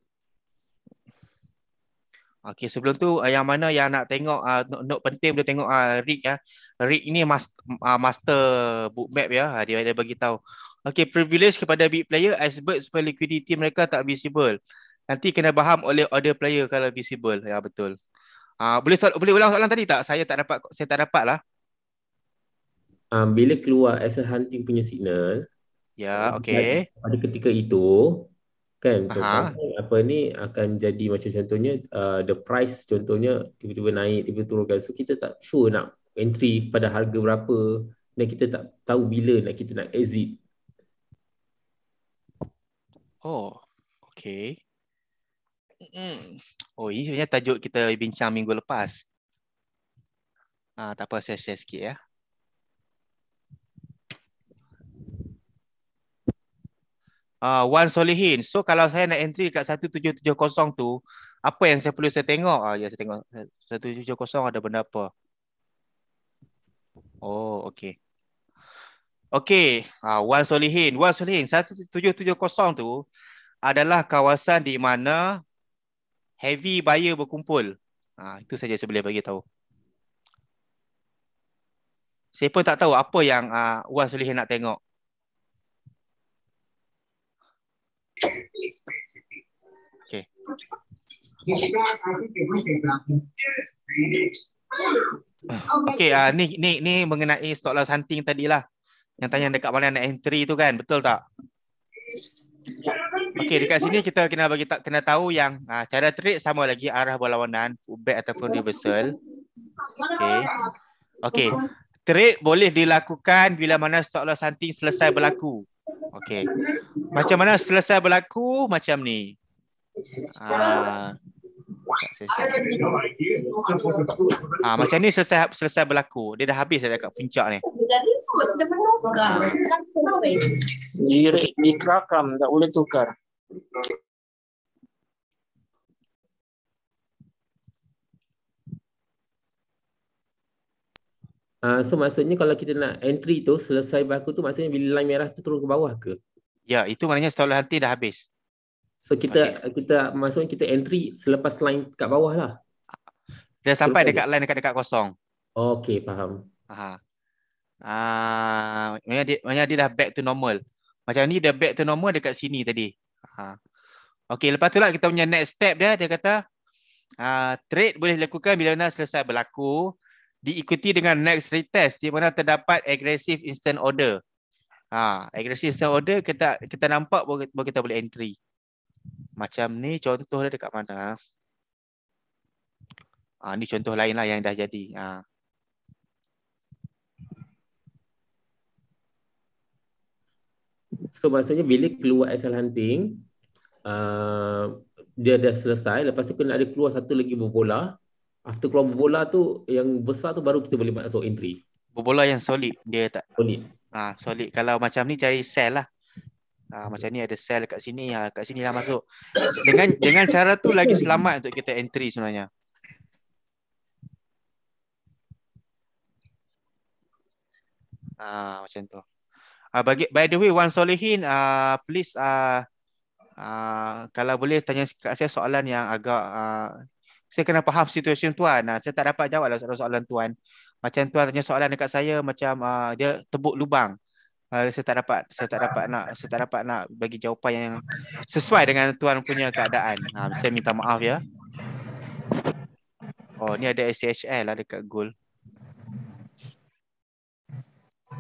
Okey, sebelum tu uh, yang mana yang nak tengok uh, note, note penting boleh tengok uh, Rick ya. Uh. Rick ni master, uh, master bookmap ya. Uh, dia dia bagi tahu Okay, privilege kepada big player iceberg supaya liquidity mereka tak visible. Nanti kena faham oleh other player kalau visible. Ya betul. Ah uh, boleh boleh ulang soalan tadi tak? Saya tak dapat saya tak dapat lah. Um, bila keluar as a hunting punya signal. Ya, okay. Pada ketika itu kan contohnya apa ni akan jadi macam contohnya uh, the price contohnya tiba-tiba naik tiba-tiba turunkan so kita tak sure nak entry pada harga berapa dan kita tak tahu bila nak kita nak exit Oh, okay. Mm. Oh, ini sebenarnya tajuk kita bincang minggu lepas. Ah, tak apa, saya share sikit ya. Ah, Wan Solihin. So, kalau saya nak entry kat 1770 tu, apa yang saya perlu saya tengok? Ah, ya, saya tengok 1770 ada benda apa. Oh, okay. Okey, uh, Wan Solihin. Wan Solihin, 1770 tu adalah kawasan di mana heavy buyer berkumpul. Uh, itu saja saya boleh bagi tahu. Saya pun tak tahu apa yang uh, Wan Solihin nak tengok. Okey. Okey, uh, ni ni ni mengenai stock loss hunting tadi lah. Yang tanya dekat mana nak entry tu kan, betul tak? Okey, dekat sini kita kena bagi kena tahu yang uh, cara trade sama lagi arah berlawanan, pullback ataupun reversal. Okey. Okey. Trade boleh dilakukan bila mana stop loss something selesai berlaku. Okey. Macam mana selesai berlaku macam ni. Ah. macam ni selesai selesai berlaku. Dia dah habis dah dekat puncak ni takut dia tak boleh tukar. Uh, so maksudnya kalau kita nak entry tu selesai baku tu maksudnya bila line merah tu turun ke bawah ke? Ya, itu maknanya setelah hati dah habis. So kita okay. kita maksudnya kita entry selepas line kat bawah lah. Dah sampai selepas dekat line dekat-dekat kosong. Okey, faham. Aha. Ah, maknanya dia, maknanya dia dah back to normal. Macam ni dia back to normal dekat sini tadi. Ha. Okey, lepas tu lah kita punya next step dia. Dia kata, ha, trade boleh dilakukan bila mana selesai berlaku. Diikuti dengan next retest di mana terdapat aggressive instant order. Ha, aggressive instant order kita kita nampak baru kita boleh entry. Macam ni contoh dia dekat mana. Ha, ni contoh lain lah yang dah jadi. Ha. So maksudnya bila keluar SL Hunting uh, Dia dah selesai Lepas tu kena ada keluar satu lagi berbola After keluar berbola tu Yang besar tu baru kita boleh masuk entry Berbola yang solid dia tak Solid ha, solid. Kalau macam ni cari sell lah ha, Macam ni ada sell kat sini ha, Kat sini lah masuk dengan, dengan cara tu lagi selamat untuk kita entry sebenarnya Ah, macam tu. Uh, bagi, by the way, Wan Solehin, uh, ah, please uh, uh, kalau boleh tanya kat saya soalan yang agak uh, saya kena faham situasi tuan. Nah, saya tak dapat jawab lah soalan tuan. Macam tuan tanya soalan dekat saya macam uh, dia tebuk lubang. Uh, saya tak dapat saya tak dapat nak saya tak dapat nak bagi jawapan yang sesuai dengan tuan punya keadaan. Uh, saya minta maaf ya. Oh, ni ada SHL lah dekat Gold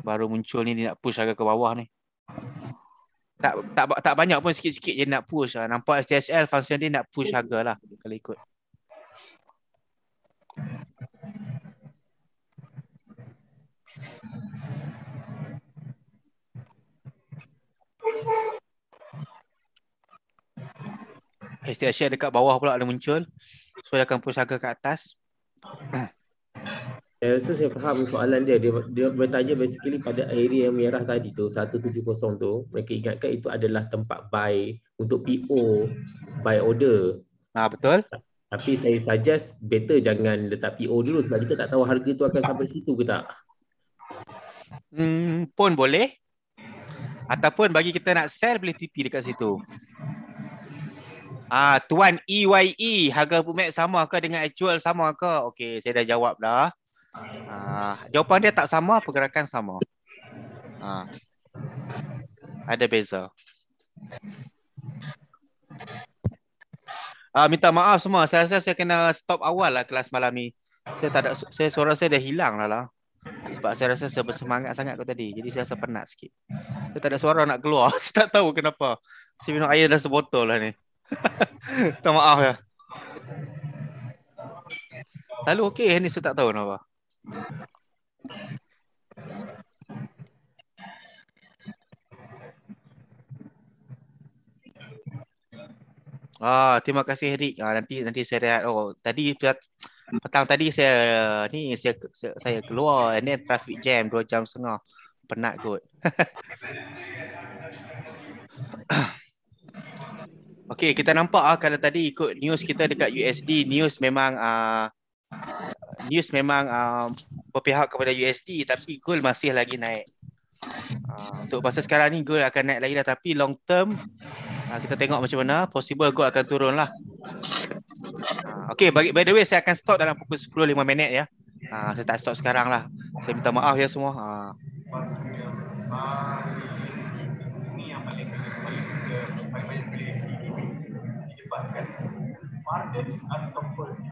baru muncul ni dia nak push harga ke bawah ni. Tak tak tak banyak pun sikit-sikit je nak push. Lah. Nampak STSL function dia nak push harga lah kalau ikut. STSL dekat bawah pula ada muncul. So dia akan push harga ke atas. *clears throat* Saya rasa saya faham soalan dia. dia. Dia bertanya basically pada area yang merah tadi tu, 170 tu. Mereka ingatkan itu adalah tempat buy untuk PO, buy order. Ah ha, betul. Tapi saya suggest better jangan letak PO dulu sebab kita tak tahu harga tu akan sampai situ ke tak. Hmm, pun boleh. Ataupun bagi kita nak sell boleh TP dekat situ. Ah tuan EYE e, harga Pumex sama ke dengan actual sama ke? Okey, saya dah jawab dah. Uh, jawapan dia tak sama, pergerakan sama. Uh, ada beza. Uh, minta maaf semua. Saya rasa saya kena stop awal lah kelas malam ni. Saya tak ada, saya suara saya dah hilang lah lah. Sebab saya rasa saya bersemangat sangat kau tadi. Jadi saya rasa penat sikit. Saya tak ada suara nak keluar. *laughs* saya tak tahu kenapa. Saya minum air dah sebotol lah ni. *laughs* minta maaf ya. Selalu okey ni saya tak tahu kenapa. Ah, terima kasih Eric. Ah, nanti nanti saya rehat. Oh, tadi petang tadi saya ni saya saya keluar and then traffic jam 2 jam setengah. Penat kot. *coughs* Okey, kita nampak ah kalau tadi ikut news kita dekat USD news memang ah news memang uh, berpihak kepada USD tapi gold masih lagi naik. Uh, untuk masa sekarang ni gold akan naik lagi lah tapi long term uh, kita tengok macam mana possible gold akan turun lah. Uh, okay bagi, by the way saya akan stop dalam pukul 10.5 minit ya. Uh, saya tak stop sekarang lah. Saya minta maaf ya semua. Uh. Market ataupun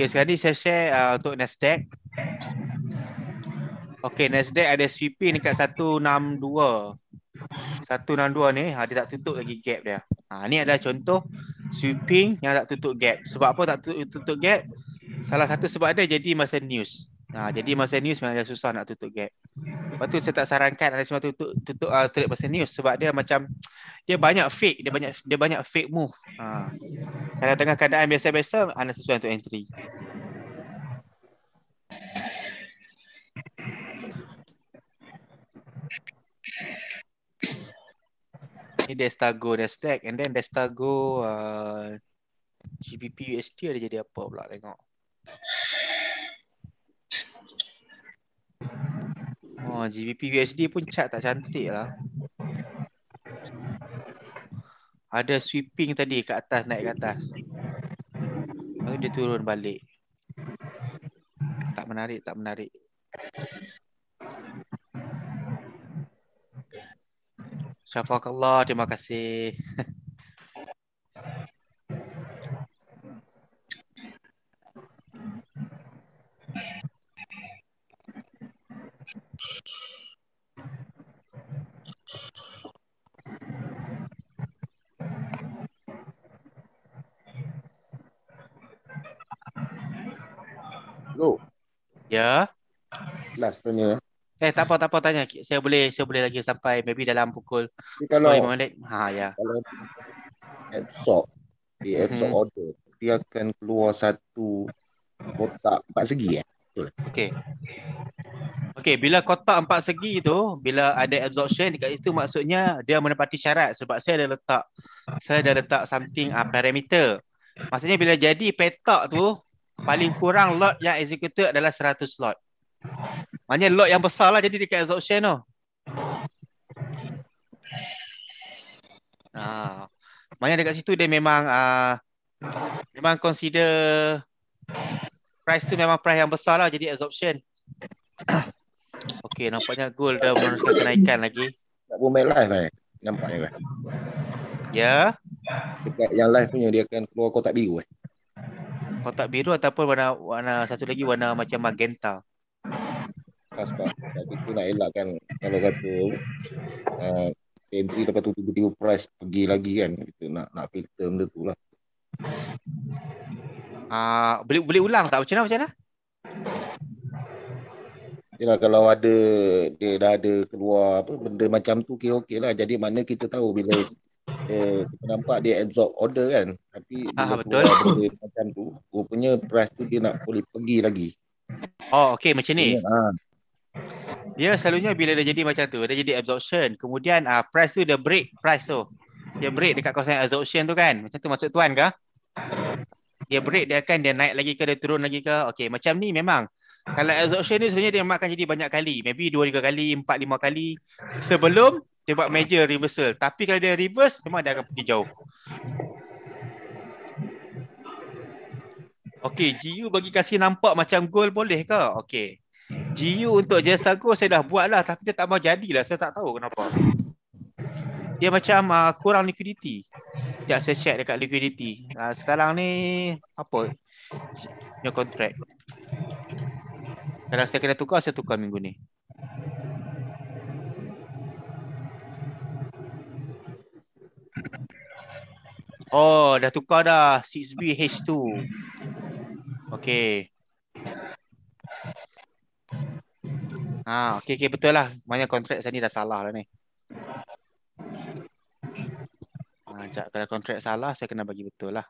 Okay, sekarang ni saya share uh, untuk Nasdaq. Okay, Nasdaq ada sweeping dekat 162. 162 ni, ha, dia tak tutup lagi gap dia. Ha, ni adalah contoh sweeping yang tak tutup gap. Sebab apa tak tutup gap? Salah satu sebab dia jadi masa news. Ha, jadi masa news memang dia susah nak tutup gap. Lepas tu saya tak sarankan ada semua tutup tutup uh, trade masa news sebab dia macam dia banyak fake dia banyak dia banyak fake move ha. kalau tengah keadaan biasa-biasa anda sesuai untuk entry ni destago destack and then destago uh, gbp usd ada jadi apa pula tengok Oh, GBP USD pun cat tak cantik lah ada sweeping tadi ke atas naik ke atas. Lalu dia turun balik. Tak menarik, tak menarik. Syafaqallah, terima kasih. *laughs* rasanya. Eh tak apa tak apa tanya. Saya boleh saya boleh lagi sampai maybe dalam pukul kalau, 5 minit. Ha ya. Kalau di absorb mhm. order dia akan keluar satu kotak empat segi ya. Betul. Okey. Okey, bila kotak empat segi tu, bila ada absorption dekat situ maksudnya dia menepati syarat sebab saya dah letak saya dah letak something uh, parameter. Maksudnya bila jadi petak tu paling kurang lot yang executed adalah 100 lot. Maknanya lot yang besar lah jadi dekat absorption tu. Ah. Maknanya dekat situ dia memang uh, memang consider price tu memang price yang besar lah jadi absorption. *coughs* okay, nampaknya gold dah mula kenaikan lagi. Tak boleh main live lah eh. Nampaknya lah. Eh? Ya. Dekat yang live punya dia akan keluar kotak biru eh. Kotak biru ataupun warna, warna satu lagi warna macam magenta lepas pak itu nak kan kalau kata uh, entry lepas tu tiba-tiba price pergi lagi kan kita nak nak filter benda tu lah uh, boleh boleh ulang tak macam mana macam mana Yalah, kalau ada dia dah ada keluar apa benda macam tu okey okay lah jadi mana kita tahu bila eh, kita nampak dia absorb order kan tapi ah, betul. Benda macam tu rupanya price tu dia nak boleh pergi lagi Oh okey macam ni. Ha dia selalunya bila dia jadi macam tu dia jadi absorption kemudian uh, price tu dia break price tu dia break dekat kawasan absorption tu kan macam tu maksud tuan ke dia break dia akan dia naik lagi ke dia turun lagi ke okey macam ni memang kalau absorption ni sebenarnya dia akan jadi banyak kali maybe dua tiga kali empat lima kali sebelum dia buat major reversal tapi kalau dia reverse memang dia akan pergi jauh Okey, GU bagi kasih nampak macam gold boleh ke? Okey. GU untuk Jestago saya dah buat lah tapi dia tak mau jadilah saya tak tahu kenapa dia macam uh, kurang liquidity sekejap saya check dekat liquidity uh, sekarang ni apa punya contract kalau saya kena tukar saya tukar minggu ni Oh, dah tukar dah 6BH2. Okay. Ha, okey okey betul lah. Banyak kontrak saya ni dah salah lah ni. Ha, sekejap, kalau kontrak salah saya kena bagi betul lah.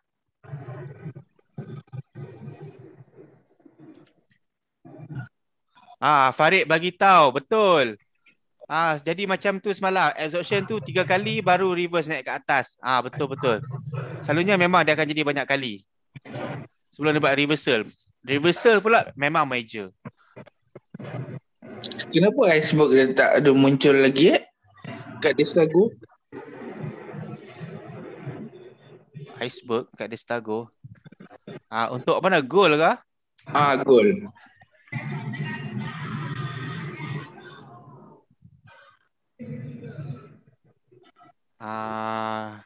Ah, Farid bagi tahu betul. Ah, jadi macam tu semalam absorption tu tiga kali baru reverse naik ke atas. Ah, betul betul. Selalunya memang dia akan jadi banyak kali. Sebelum dia buat reversal. Reversal pula memang major. Kenapa iceberg dia tak ada muncul lagi eh? Kat Destago? Iceberg kat Destago? Ah uh, untuk apa nak goal ke? Ah uh, goal. Ah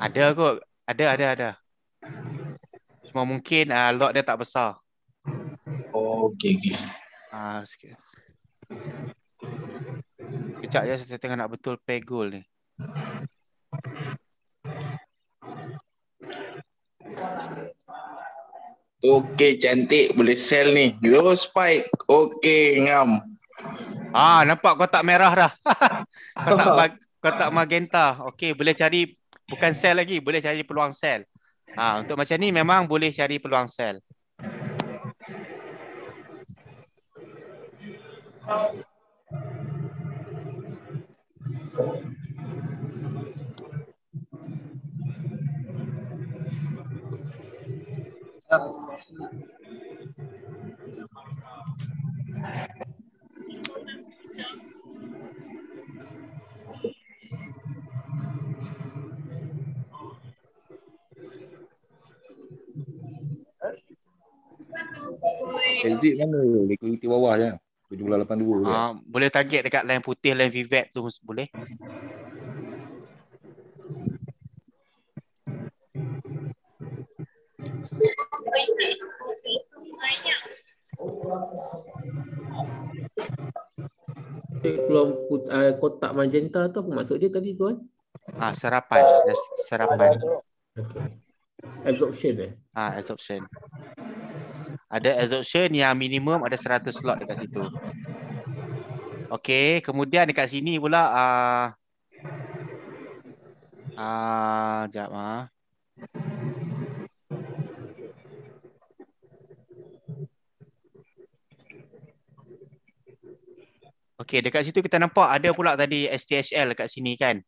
ada kot. Ada ada ada. Semua mungkin uh, lot dia tak besar. Oh, okay, okay. Ah uh, sikit. Kejap je ya, saya tengah nak betul pay goal ni. Okey cantik boleh sell ni. Yo spike. Okey ngam. Ah nampak kotak merah dah. *laughs* Kotak tak magenta. Okey boleh cari bukan sell lagi, boleh cari peluang sell. Ah untuk macam ni memang boleh cari peluang sell. Exit mana? Security bawah je. Ya? Tujuh bulan lapan dua boleh. Ah, uh, boleh target dekat line putih, line vivet tu boleh. Belum put, uh, kotak magenta tu apa maksud dia tadi tuan? Ah serapan, serapan. Okay. Absorption eh? Ah uh, absorption ada absorption yang minimum ada 100 slot dekat situ. Okey, kemudian dekat sini pula a uh, a uh, jap ah. Okey, dekat situ kita nampak ada pula tadi STHL dekat sini kan.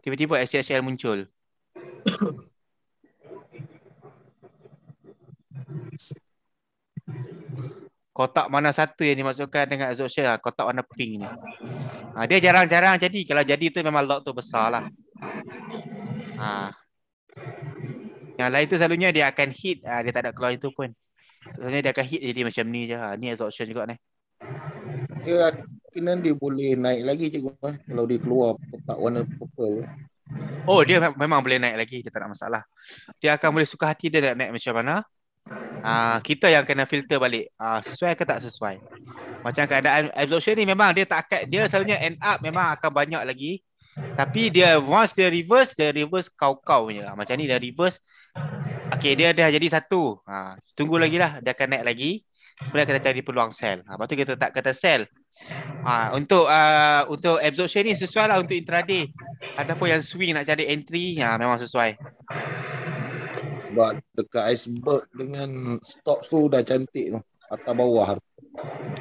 Tiba-tiba STHL muncul. *coughs* kotak mana satu yang dimasukkan dengan azotion lah, kotak warna pink ni ha, dia jarang-jarang jadi kalau jadi tu memang log tu besarlah ha. yang lain tu selalunya dia akan hit ha, dia tak ada keluar itu pun selalunya dia akan hit jadi macam ni je ha, ni azotion juga ni dia kena dia boleh naik lagi cikgu eh, kalau dia keluar kotak warna purple Oh dia memang boleh naik lagi Dia tak ada masalah Dia akan boleh suka hati dia nak naik macam mana Uh, kita yang kena filter balik uh, sesuai ke tak sesuai. Macam keadaan absorption ni memang dia tak akan dia selalunya end up memang akan banyak lagi. Tapi dia once dia reverse, dia reverse kau-kau punya. Ah, macam ni dia reverse. Okay, dia dah jadi satu. Ha, tunggu lagi lah. Dia akan naik lagi. Kemudian kita cari peluang sell Ha, lepas tu kita tak kata sel. Ha, untuk uh, untuk absorption ni sesuai lah untuk intraday. Ataupun yang swing nak cari entry, ha, memang sesuai sebab dekat iceberg dengan stop tu dah cantik tu atas bawah tu.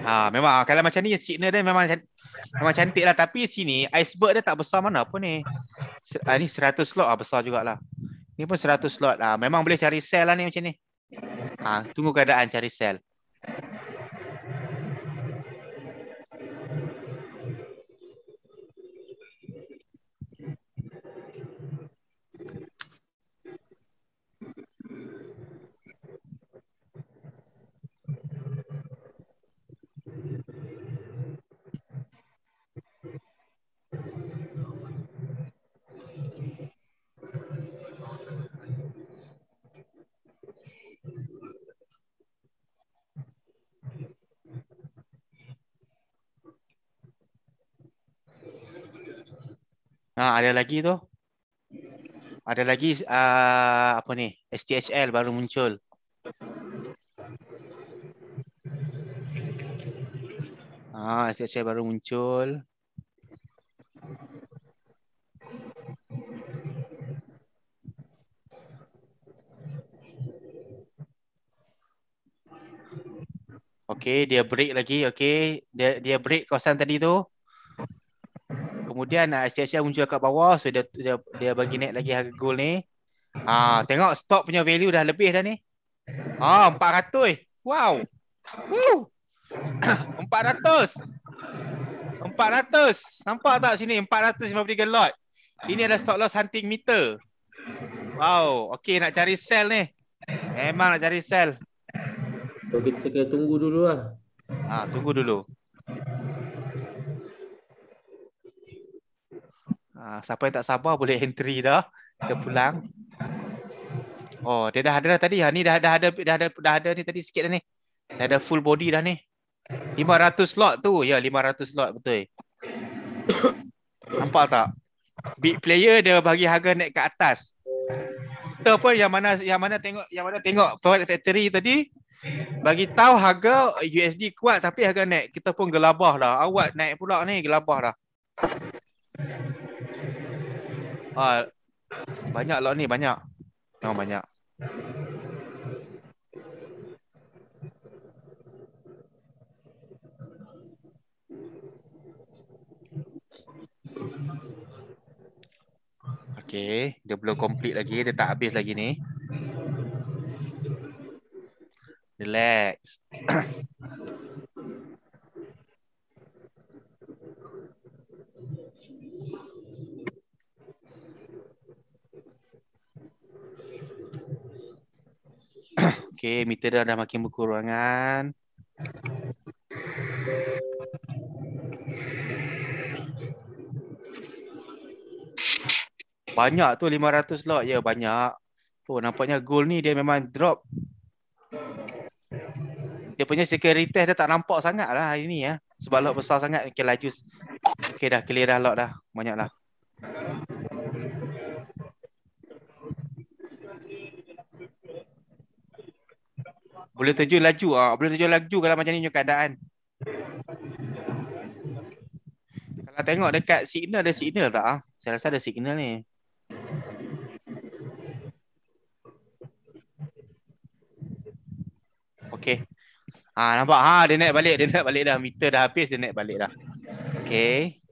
Ha memang kalau macam ni signal dia memang memang cantik lah tapi sini iceberg dia tak besar mana pun ni. Ha, ni 100 slot ah besar jugaklah. Ni pun 100 slot lah. memang boleh cari sell lah ni macam ni. Ha, tunggu keadaan cari sell. Ha, ada lagi tu? Ada lagi uh, apa ni? STHL baru muncul. Ah, ha, STHL baru muncul. Okey, dia break lagi. Okey, dia dia break kawasan tadi tu kemudian uh, Asia-Asia muncul kat bawah so dia dia, dia bagi net lagi harga gold ni. Ha ah, tengok stok punya value dah lebih dah ni. Ha ah, 400. Wow. Woo. 400. 400. Nampak tak sini 453 lot. Ini adalah stock loss hunting meter. Wow, okey nak cari sell ni. Memang nak cari sell. So, kita kena tunggu dulu lah. Ha, tunggu dulu. Ha, siapa yang tak sabar boleh entry dah. Kita pulang. Oh, dia dah ada dah tadi. Ha ni dah, dah ada dah ada dah ada ni tadi sikit dah ni. Dah ada full body dah ni. 500 slot tu. Ya, 500 slot betul. Nampak tak? Big player dia bagi harga naik ke atas. Kita pun yang mana yang mana tengok yang mana tengok Forex Factory tadi bagi tahu harga USD kuat tapi harga naik. Kita pun gelabah dah. Awak naik pula ni gelabah dah. Ah, banyak lot ni, banyak. Memang banyak. Okay, dia belum complete lagi. Dia tak habis lagi ni. Relax. *coughs* Okay, meter dah, dah makin berkurangan. Banyak tu 500 lot. Ya, banyak. Oh, nampaknya gol ni dia memang drop. Dia punya security dia tak nampak sangat lah hari ni ya. Sebab lot besar sangat. Okay, laju. Okay, dah clear dah lot dah. Banyak lah. Boleh terjun laju ah, boleh terjun laju kalau macam ni punya keadaan. Kalau tengok dekat signal ada signal tak ah? Saya rasa ada signal ni. Okey. Ah nampak ha dia naik balik, dia naik balik dah. Meter dah habis, dia naik balik dah. Okey.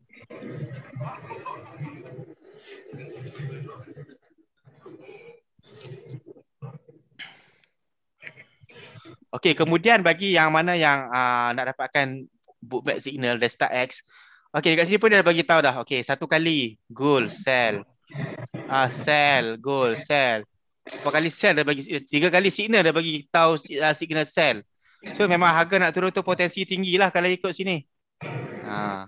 Okey, kemudian bagi yang mana yang uh, nak dapatkan bookmap signal Desta X. Okey, dekat sini pun dia dah bagi tahu dah. Okey, satu kali goal sell. Ah uh, sell, goal sell. Berapa kali sell dah bagi tiga kali signal dah bagi tahu uh, signal sell. So memang harga nak turun tu potensi tinggilah kalau ikut sini. Ha. Uh.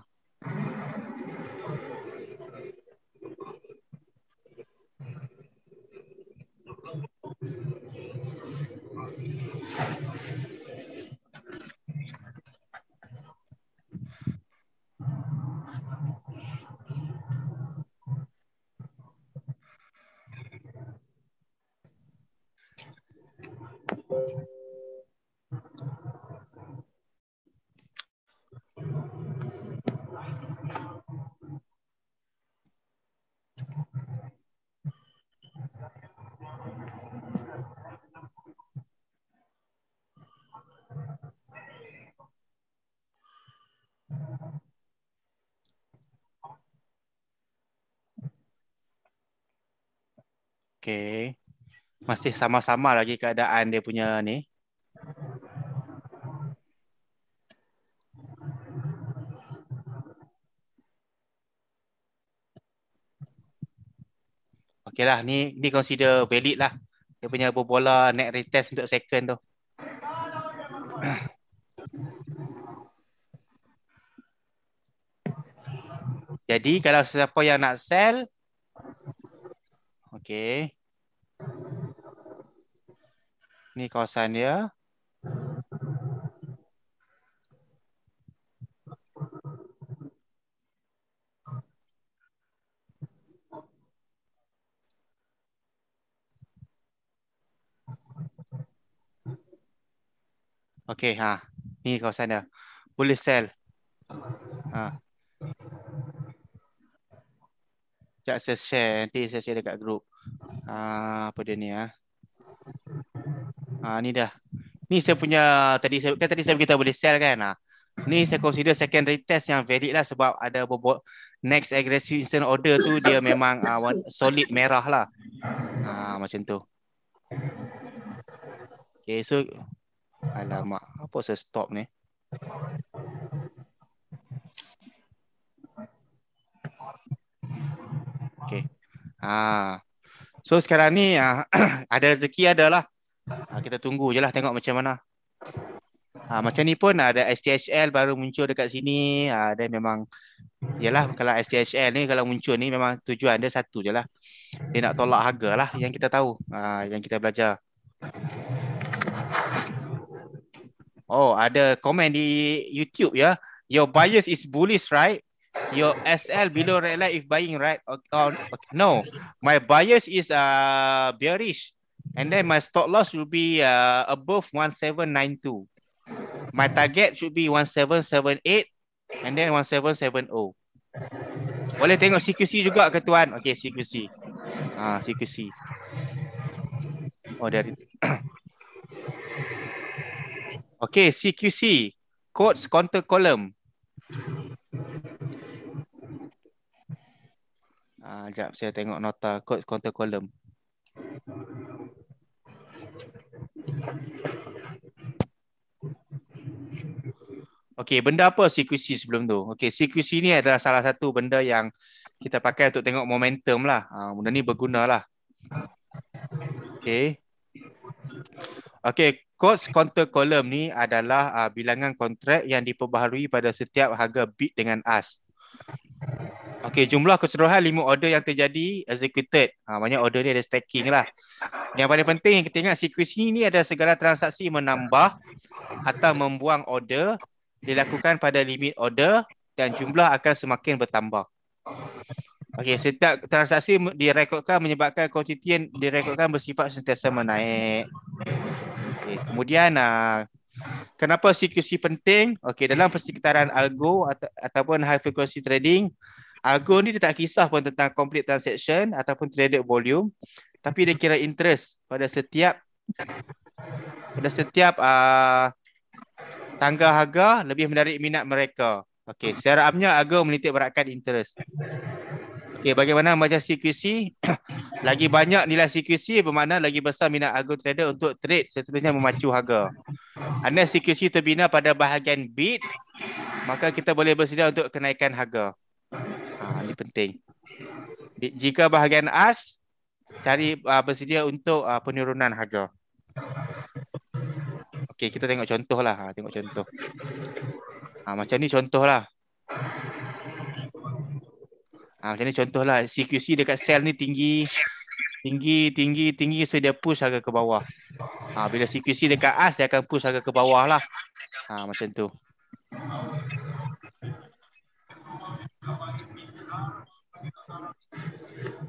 Okay. masih sama-sama lagi keadaan dia punya ni. Okey lah, ni, ni consider valid lah. Dia punya bola net retest untuk second tu. Jadi kalau sesiapa yang nak sell, okey. Ni kawasan dia. Okey ha. Ni kawasan dia. Boleh sell. Ha. Jap saya share. Nanti saya share dekat grup. Ha, apa dia ni ha. Ha, ni dah. Ni saya punya tadi saya kan tadi saya kita boleh sell kan. Ha. Ni saya consider secondary test yang valid lah sebab ada bobot next aggressive instant order tu dia memang uh, solid merah lah. Ha, macam tu. Okay, so alamak, apa saya stop ni? Okay. Ha. So sekarang ni uh, *clears throat* ada rezeki adalah Ha, kita tunggu je lah tengok macam mana. Ha, macam ni pun ada STHL baru muncul dekat sini. Ha, memang, yelah kalau STHL ni kalau muncul ni memang tujuan dia satu je lah. Dia nak tolak harga lah yang kita tahu, ha, yang kita belajar. Oh, ada komen di YouTube ya. Your bias is bullish, right? Your SL below red light if buying, right? Oh no, my bias is uh, bearish. And then my stop loss will be uh, above 1792. My target should be 1778 and then 1770. Boleh tengok CQC juga ke tuan? Okay, CQC. Ah, CQC. Oh, dari *coughs* Okay, CQC. Quotes counter column. Ah, ha, jap saya tengok nota quotes counter column. Okey, benda apa CQC sebelum tu? Okey, CQC ni adalah salah satu benda yang kita pakai untuk tengok momentum lah. Ha, benda ni berguna lah. Okey. Okey, quotes counter column ni adalah uh, bilangan kontrak yang diperbaharui pada setiap harga bid dengan ask. Okay, jumlah keseluruhan lima order yang terjadi executed. Ha, banyak order ni ada stacking lah. Yang paling penting yang kita ingat sequence ni, ni ada segala transaksi menambah atau membuang order dilakukan pada limit order dan jumlah akan semakin bertambah. Okay, setiap transaksi direkodkan menyebabkan kuantitian direkodkan bersifat sentiasa menaik. Okay, kemudian uh, kenapa CQC penting? Okey, dalam persekitaran algo atau, ataupun high frequency trading, Algo ni dia tak kisah pun tentang complete transaction ataupun traded volume tapi dia kira interest pada setiap pada setiap uh, tangga harga lebih menarik minat mereka. Okey, secara amnya algo menitik beratkan interest. Okey, bagaimana macam CQC? *coughs* lagi banyak nilai CQC bermakna lagi besar minat algo trader untuk trade seterusnya memacu harga. Anda CQC terbina pada bahagian bid maka kita boleh bersedia untuk kenaikan harga ahli penting. Jika bahagian as cari uh, bersedia untuk uh, penurunan harga. Okey, kita tengok contohlah. Ha, tengok contoh. Ha, macam ni contohlah. Ha, macam ni contoh lah. CQC dekat sel ni tinggi tinggi tinggi tinggi so dia push harga ke bawah. Ha, bila CQC dekat as dia akan push harga ke bawah lah. Ha, macam tu.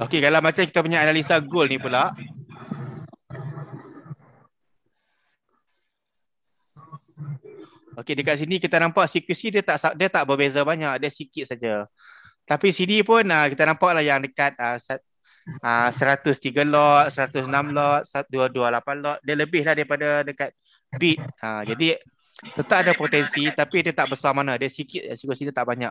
Okey, kalau macam kita punya analisa gol ni pula. Okey, dekat sini kita nampak CQC dia tak dia tak berbeza banyak, dia sikit saja. Tapi CD pun uh, kita nampak lah yang dekat uh, set, uh, 103 lot, 106 lot, 228 lot. Dia lebih lah daripada dekat bit. Uh, ah, jadi tetap ada potensi tapi dia tak besar mana. Dia sikit, CQC dia tak banyak.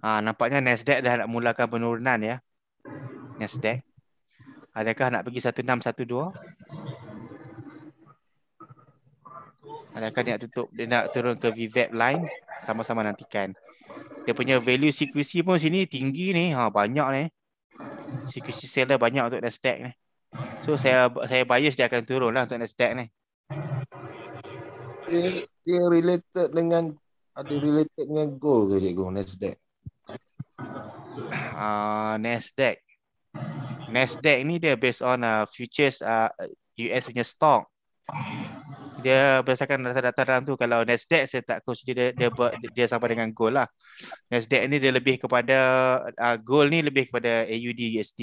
Ah ha, nampaknya Nasdaq dah nak mulakan penurunan ya. Nasdaq. Adakah nak pergi 1612? Adakah dia nak tutup dia nak turun ke VWAP line? Sama-sama nantikan. Dia punya value CQC pun sini tinggi ni. Ha banyak ni. CQC seller banyak untuk Nasdaq ni. So saya saya bias dia akan turun lah untuk Nasdaq ni. Dia, dia related dengan ada related dengan gold ke cikgu Nasdaq? *coughs* Ah, Nasdaq. Nasdaq ni dia based on uh, futures uh, US punya stock. Dia berdasarkan data-data dalam tu kalau Nasdaq saya tak consider dia dia, ber, dia sama dengan gold lah. Nasdaq ni dia lebih kepada uh, gold ni lebih kepada AUD USD.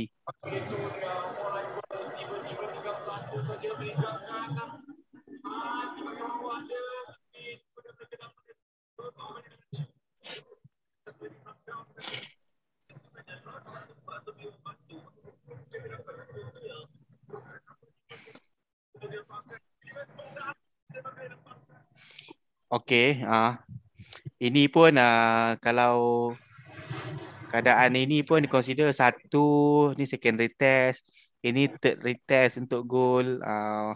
Okey, ah. Uh, ini pun uh, kalau keadaan ini pun consider satu ni secondary test, ini third retest untuk gol. Uh, ah.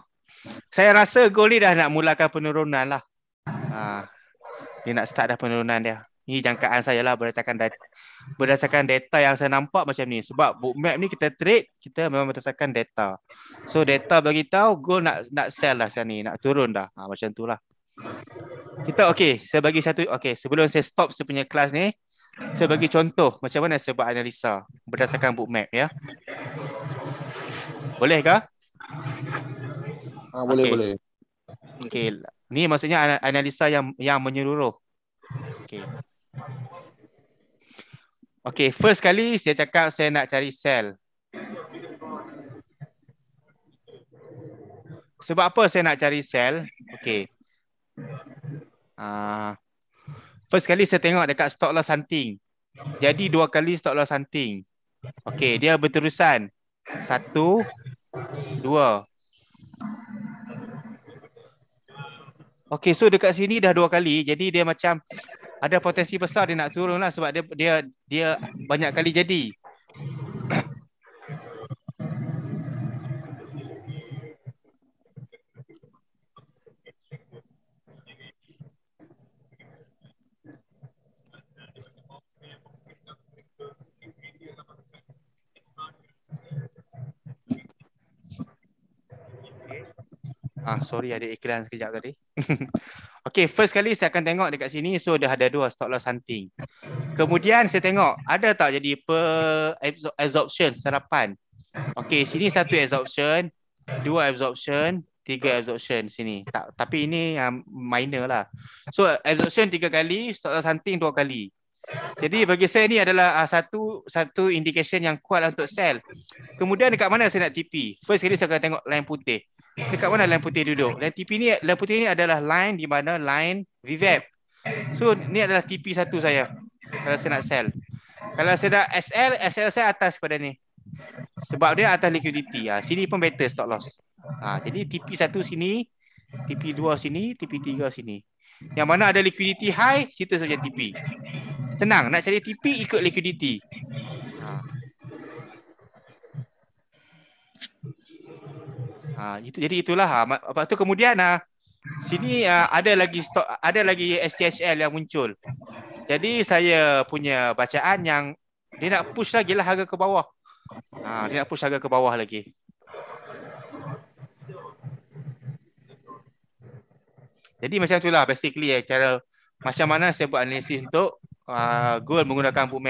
saya rasa gol ni dah nak mulakan penurunan lah. Uh, dia nak start dah penurunan dia. Ini jangkaan saya lah berdasarkan data, berdasarkan data yang saya nampak macam ni. Sebab bookmap ni kita trade, kita memang berdasarkan data. So data bagi tahu goal nak nak sell lah saya ni, nak turun dah. Ha, macam tu lah. Kita okay, saya bagi satu, okay sebelum saya stop saya punya kelas ni, saya bagi contoh macam mana saya buat analisa berdasarkan bookmap ya. bolehkah? ke? Ha, boleh, okay. boleh. Okay, ni maksudnya analisa yang yang menyeluruh. Okay. Okay, first kali saya cakap saya nak cari sel. Sebab apa saya nak cari sel? Okay. Uh, ah, first kali saya tengok dekat stock loss hunting. Jadi dua kali stock loss hunting. Okay, dia berterusan. Satu, dua. Okay, so dekat sini dah dua kali. Jadi dia macam ada potensi besar dia nak turun lah sebab dia dia dia banyak kali jadi. Ah, sorry ada iklan sekejap tadi. *laughs* Okay, first kali saya akan tengok dekat sini. So, dah ada dua stock loss hunting. Kemudian saya tengok ada tak jadi per absorption, serapan. Okay, sini satu absorption, dua absorption, tiga absorption sini. Tak, tapi ini um, minor lah. So, absorption tiga kali, stock loss hunting dua kali. Jadi bagi saya ni adalah ah, satu satu indication yang kuat lah untuk sell. Kemudian dekat mana saya nak TP? First kali saya akan tengok line putih dekat mana line putih duduk line tipi ni line putih ni adalah line di mana line VVAP so ni adalah tipi satu saya kalau saya nak sell kalau saya nak SL SL saya atas pada ni sebab dia atas liquidity ha, sini pun better stock loss ha, jadi tipi satu sini tipi dua sini tipi tiga sini yang mana ada liquidity high situ saja tipi. senang nak cari tipi ikut liquidity Ha, itu, jadi itulah. Ha. Lepas tu kemudian ha, sini ha, ada lagi stok, ada lagi STHL yang muncul. Jadi saya punya bacaan yang dia nak push lagi lah harga ke bawah. Ha, dia nak push harga ke bawah lagi. Jadi macam itulah basically eh, cara macam mana saya buat analisis untuk uh, goal menggunakan book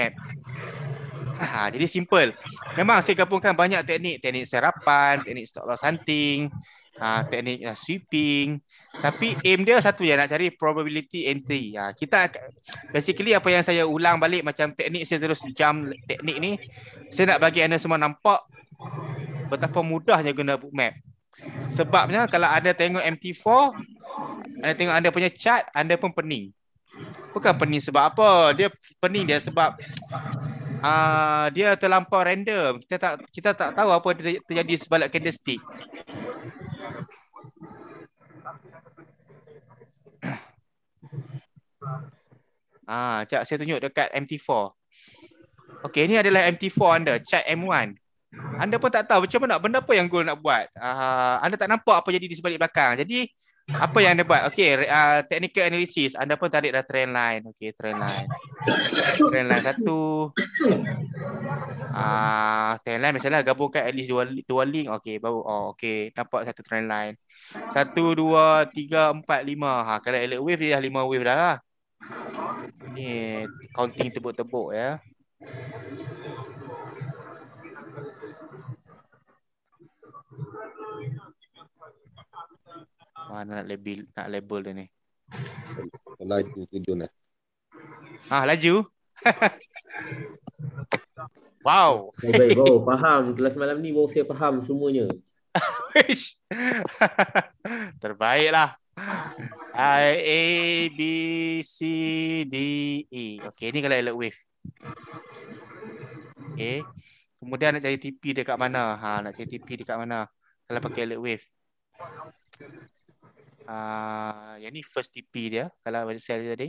Ha, jadi simple. Memang saya gabungkan banyak teknik. Teknik serapan, teknik stop loss hunting, ha, teknik uh, sweeping. Tapi aim dia satu je nak cari probability entry. Ha, kita basically apa yang saya ulang balik macam teknik saya terus jam teknik ni. Saya nak bagi anda semua nampak betapa mudahnya guna bookmap. Sebabnya kalau anda tengok MT4, anda tengok anda punya chart, anda pun pening. Bukan pening sebab apa. Dia pening dia sebab uh, dia terlampau random. Kita tak kita tak tahu apa terjadi sebalik candlestick. *coughs* Ah, uh, cak saya tunjuk dekat MT4. Okey, ini adalah MT4 anda, chat M1. Anda pun tak tahu macam mana benda apa yang goal nak buat. Uh, anda tak nampak apa jadi di sebalik belakang. Jadi apa yang anda buat? Okey, uh, technical analysis. Anda pun tarik dah trend line. Okey, trend line. Trend line lah, satu ah uh, trend line misalnya gabungkan at least dua, dua link Okay baru oh, okay nampak satu trend line Satu dua tiga empat lima ha, Kalau alert wave dia dah lima wave dah lah Ni counting tebuk-tebuk ya Mana nak label, nak label dia ni Laju tidur lah. Ha, laju. *laughs* wow. Baik, wow. Faham. Kelas malam ni, wow, saya faham semuanya. *laughs* *laughs* Terbaiklah. I, A, B, C, D, E. Okay, ni kalau alert wave. Okay. Kemudian nak cari TP dekat mana? Ha, nak cari TP dekat mana? Kalau pakai alert wave. Uh, yang ni first TP dia Kalau saya tadi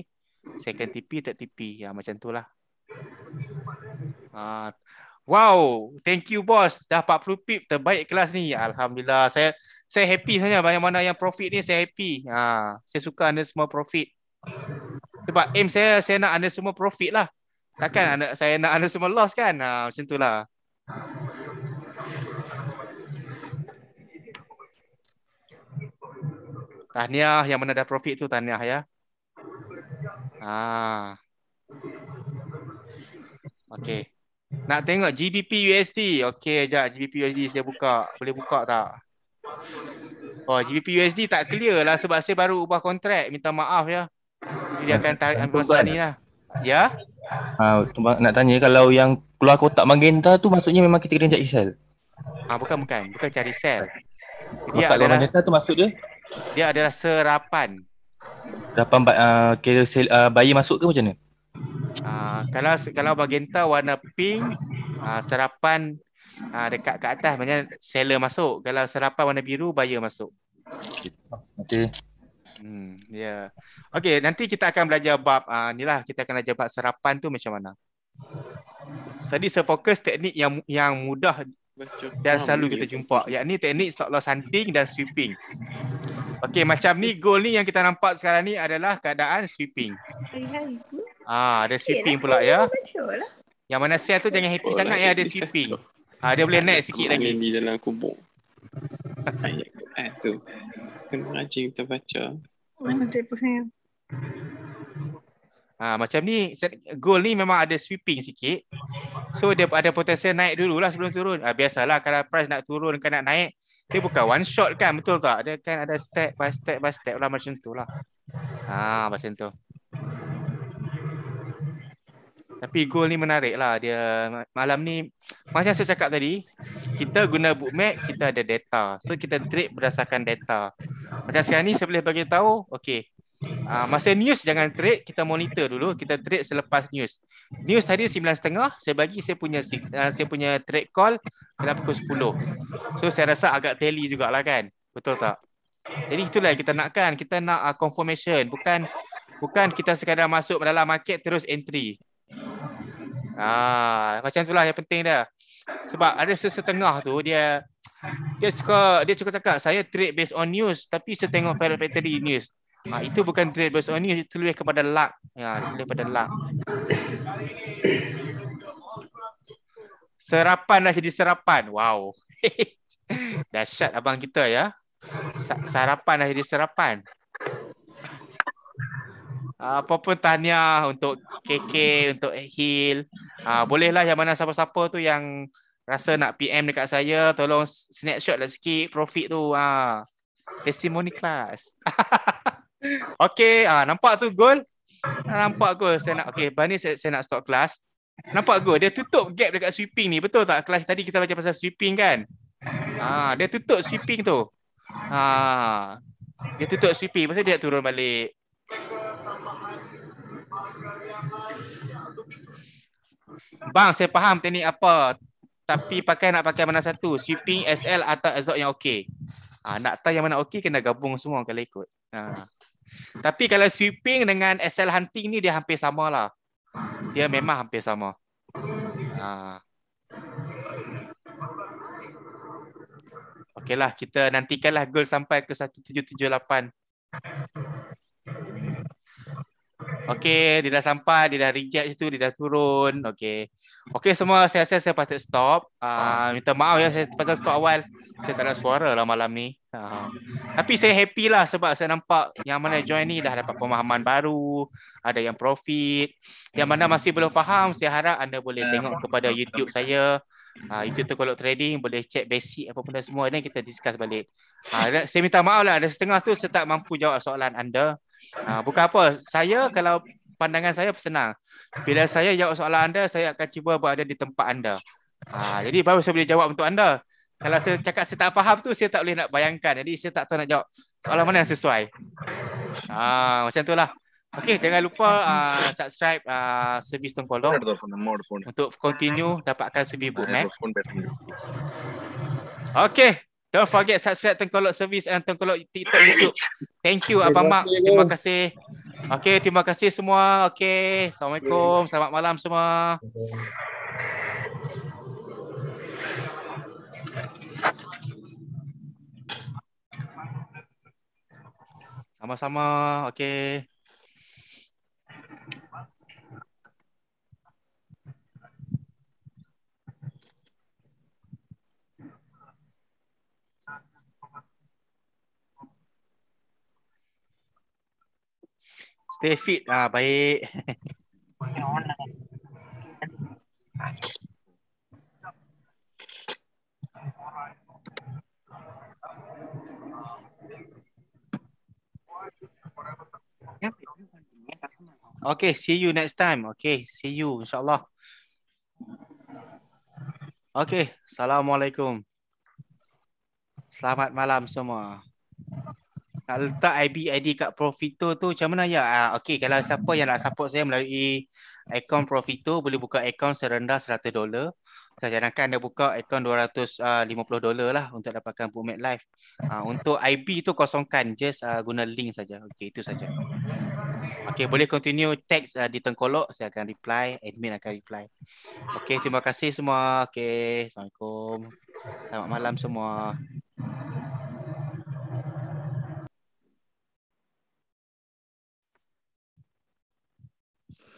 second TP, third TP. Ya, macam tu lah. Uh, wow, thank you boss. Dah 40 pip terbaik kelas ni. Alhamdulillah. Saya saya happy sebenarnya. Banyak mana yang profit ni, saya happy. Ha, uh, saya suka anda semua profit. Sebab aim saya, saya nak anda semua profit lah. Takkan anda, saya nak anda semua loss kan? uh, macam tu lah. Tahniah yang mana dah profit tu tahniah ya. Ah. Okey. Nak tengok GBP USD. Okey, jap GBP USD saya buka. Boleh buka tak? Oh, GBP USD tak clear lah sebab saya baru ubah kontrak. Minta maaf ya. Jadi dia akan tarik ambil masa ni lah. Ya? Uh, nak tanya kalau yang keluar kotak magenta tu maksudnya memang kita kena cari sel? Ah, bukan, bukan. Bukan cari sell. Kotak dia adalah, magenta tu maksud dia? Dia adalah serapan. Dapat uh, ah, kira sel, uh, bayi masuk ke macam mana? Uh, kalau kalau bagenta warna pink uh, serapan uh, dekat kat atas macam seller masuk. Kalau serapan warna biru bayi masuk. Okey. Hmm, Yeah. Okay. nanti kita akan belajar bab uh, ni lah kita akan belajar bab serapan tu macam mana. Jadi sefokus teknik yang yang mudah dan selalu kita jumpa ni teknik stop loss hunting dan sweeping. Okey macam ni goal ni yang kita nampak sekarang ni adalah keadaan sweeping. Ah ada sweeping pula ya. Lah. Yang mana sel tu jangan happy oh, sangat ya ada sweeping. Ah dia boleh naik sikit lagi. Di dalam kubur. Ah tu. Kena rajin kita baca. Mana dia ah, macam ni goal ni memang ada sweeping sikit. So dia ada potensi naik dululah sebelum turun. Ah biasalah kalau price nak turun ke nak naik dia bukan one shot kan betul tak? Dia kan ada step by step by step lah macam tu lah. Ha, macam tu. Tapi goal ni menarik lah dia malam ni macam saya cakap tadi kita guna bookmap kita ada data so kita trade berdasarkan data macam sekarang ni saya boleh bagi tahu Okay. Ah uh, masa news jangan trade, kita monitor dulu, kita trade selepas news. News tadi 9.30, saya bagi saya punya uh, saya punya trade call dalam pukul 10. So saya rasa agak tally jugalah kan. Betul tak? Jadi itulah yang kita nakkan, kita nak uh, confirmation, bukan bukan kita sekadar masuk dalam market terus entry. Ah uh, macam itulah yang penting dia. Sebab ada sesetengah tu dia dia suka dia suka cakap saya trade based on news tapi saya tengok viral factory news Ha, itu bukan trade based earning, itu lebih kepada luck. Ya, lebih kepada luck. Serapan dah jadi serapan. Wow. *laughs* Dahsyat abang kita ya. Sarapan dah jadi serapan. Ah, apa pun tahniah untuk KK, untuk Hill? Hil. Ah, bolehlah yang mana siapa-siapa tu yang rasa nak PM dekat saya, tolong snapshot lah sikit profit tu. Ha. Testimoni kelas. *laughs* Okay, ah nampak tu gol. Nampak aku saya nak okey, Bani saya, saya nak stop kelas. Nampak aku dia tutup gap dekat sweeping ni, betul tak? Kelas tadi kita baca pasal sweeping kan? Ah, dia tutup sweeping tu. Ah. Dia tutup sweeping, pasal dia turun balik. Bang, saya faham teknik apa. Tapi pakai nak pakai mana satu? Sweeping, SL atau azok yang okey? Ah, nak tahu yang mana okey, kena gabung semua kalau ikut. Ah. Tapi kalau sweeping dengan SL hunting ni dia hampir sama lah. Dia memang hampir sama. Ha. Okay lah, kita nantikanlah goal sampai ke 1778. Okay, dia dah sampai, dia dah reject situ, dia dah turun. Okay. Okay, semua saya rasa saya patut stop. Uh, minta maaf ya, saya patut stop awal. Saya tak ada suara lah malam ni. Uh, tapi saya happy lah sebab saya nampak yang mana join ni dah dapat pemahaman baru. Ada yang profit. Yang mana masih belum faham, saya harap anda boleh tengok kepada YouTube saya. Uh, YouTube tu kalau trading, boleh check basic apa pun semua. Dan kita discuss balik. Uh, saya minta maaf lah, ada setengah tu saya tak mampu jawab soalan anda. Uh, bukan apa. Saya kalau pandangan saya senang. Bila saya jawab soalan anda, saya akan cuba berada di tempat anda. Uh, jadi baru saya boleh jawab untuk anda. Kalau saya cakap saya tak faham tu, saya tak boleh nak bayangkan. Jadi saya tak tahu nak jawab soalan mana yang sesuai. Ah, uh, macam itulah. Okey, jangan lupa uh, subscribe uh, servis Tung Kolong untuk continue dapatkan servis book. Eh. Okey, Don't forget subscribe Tengkolok Service and Tengkolok TikTok YouTube. Thank you Abang Mak. Terima kasih. Okay, terima kasih semua. Okay, Assalamualaikum. Selamat malam semua. Sama-sama. Okay. Stay fit lah, baik. Okay, see you next time. Okay, see you insyaAllah. Okay, Assalamualaikum. Selamat malam semua nak letak IB ID kat Profito tu macam mana ya? Ah, okay, kalau siapa yang nak support saya melalui akaun Profito boleh buka akaun serendah 100 dolar. Saya jangankan anda buka akaun 250 ah, dolar lah untuk dapatkan Bumet Live. Ah, untuk IB tu kosongkan just ah, guna link saja. Okay, itu saja. Okay, boleh continue teks ah, di tengkolok. Saya akan reply. Admin akan reply. Okay, terima kasih semua. Okay, Assalamualaikum. Selamat malam semua.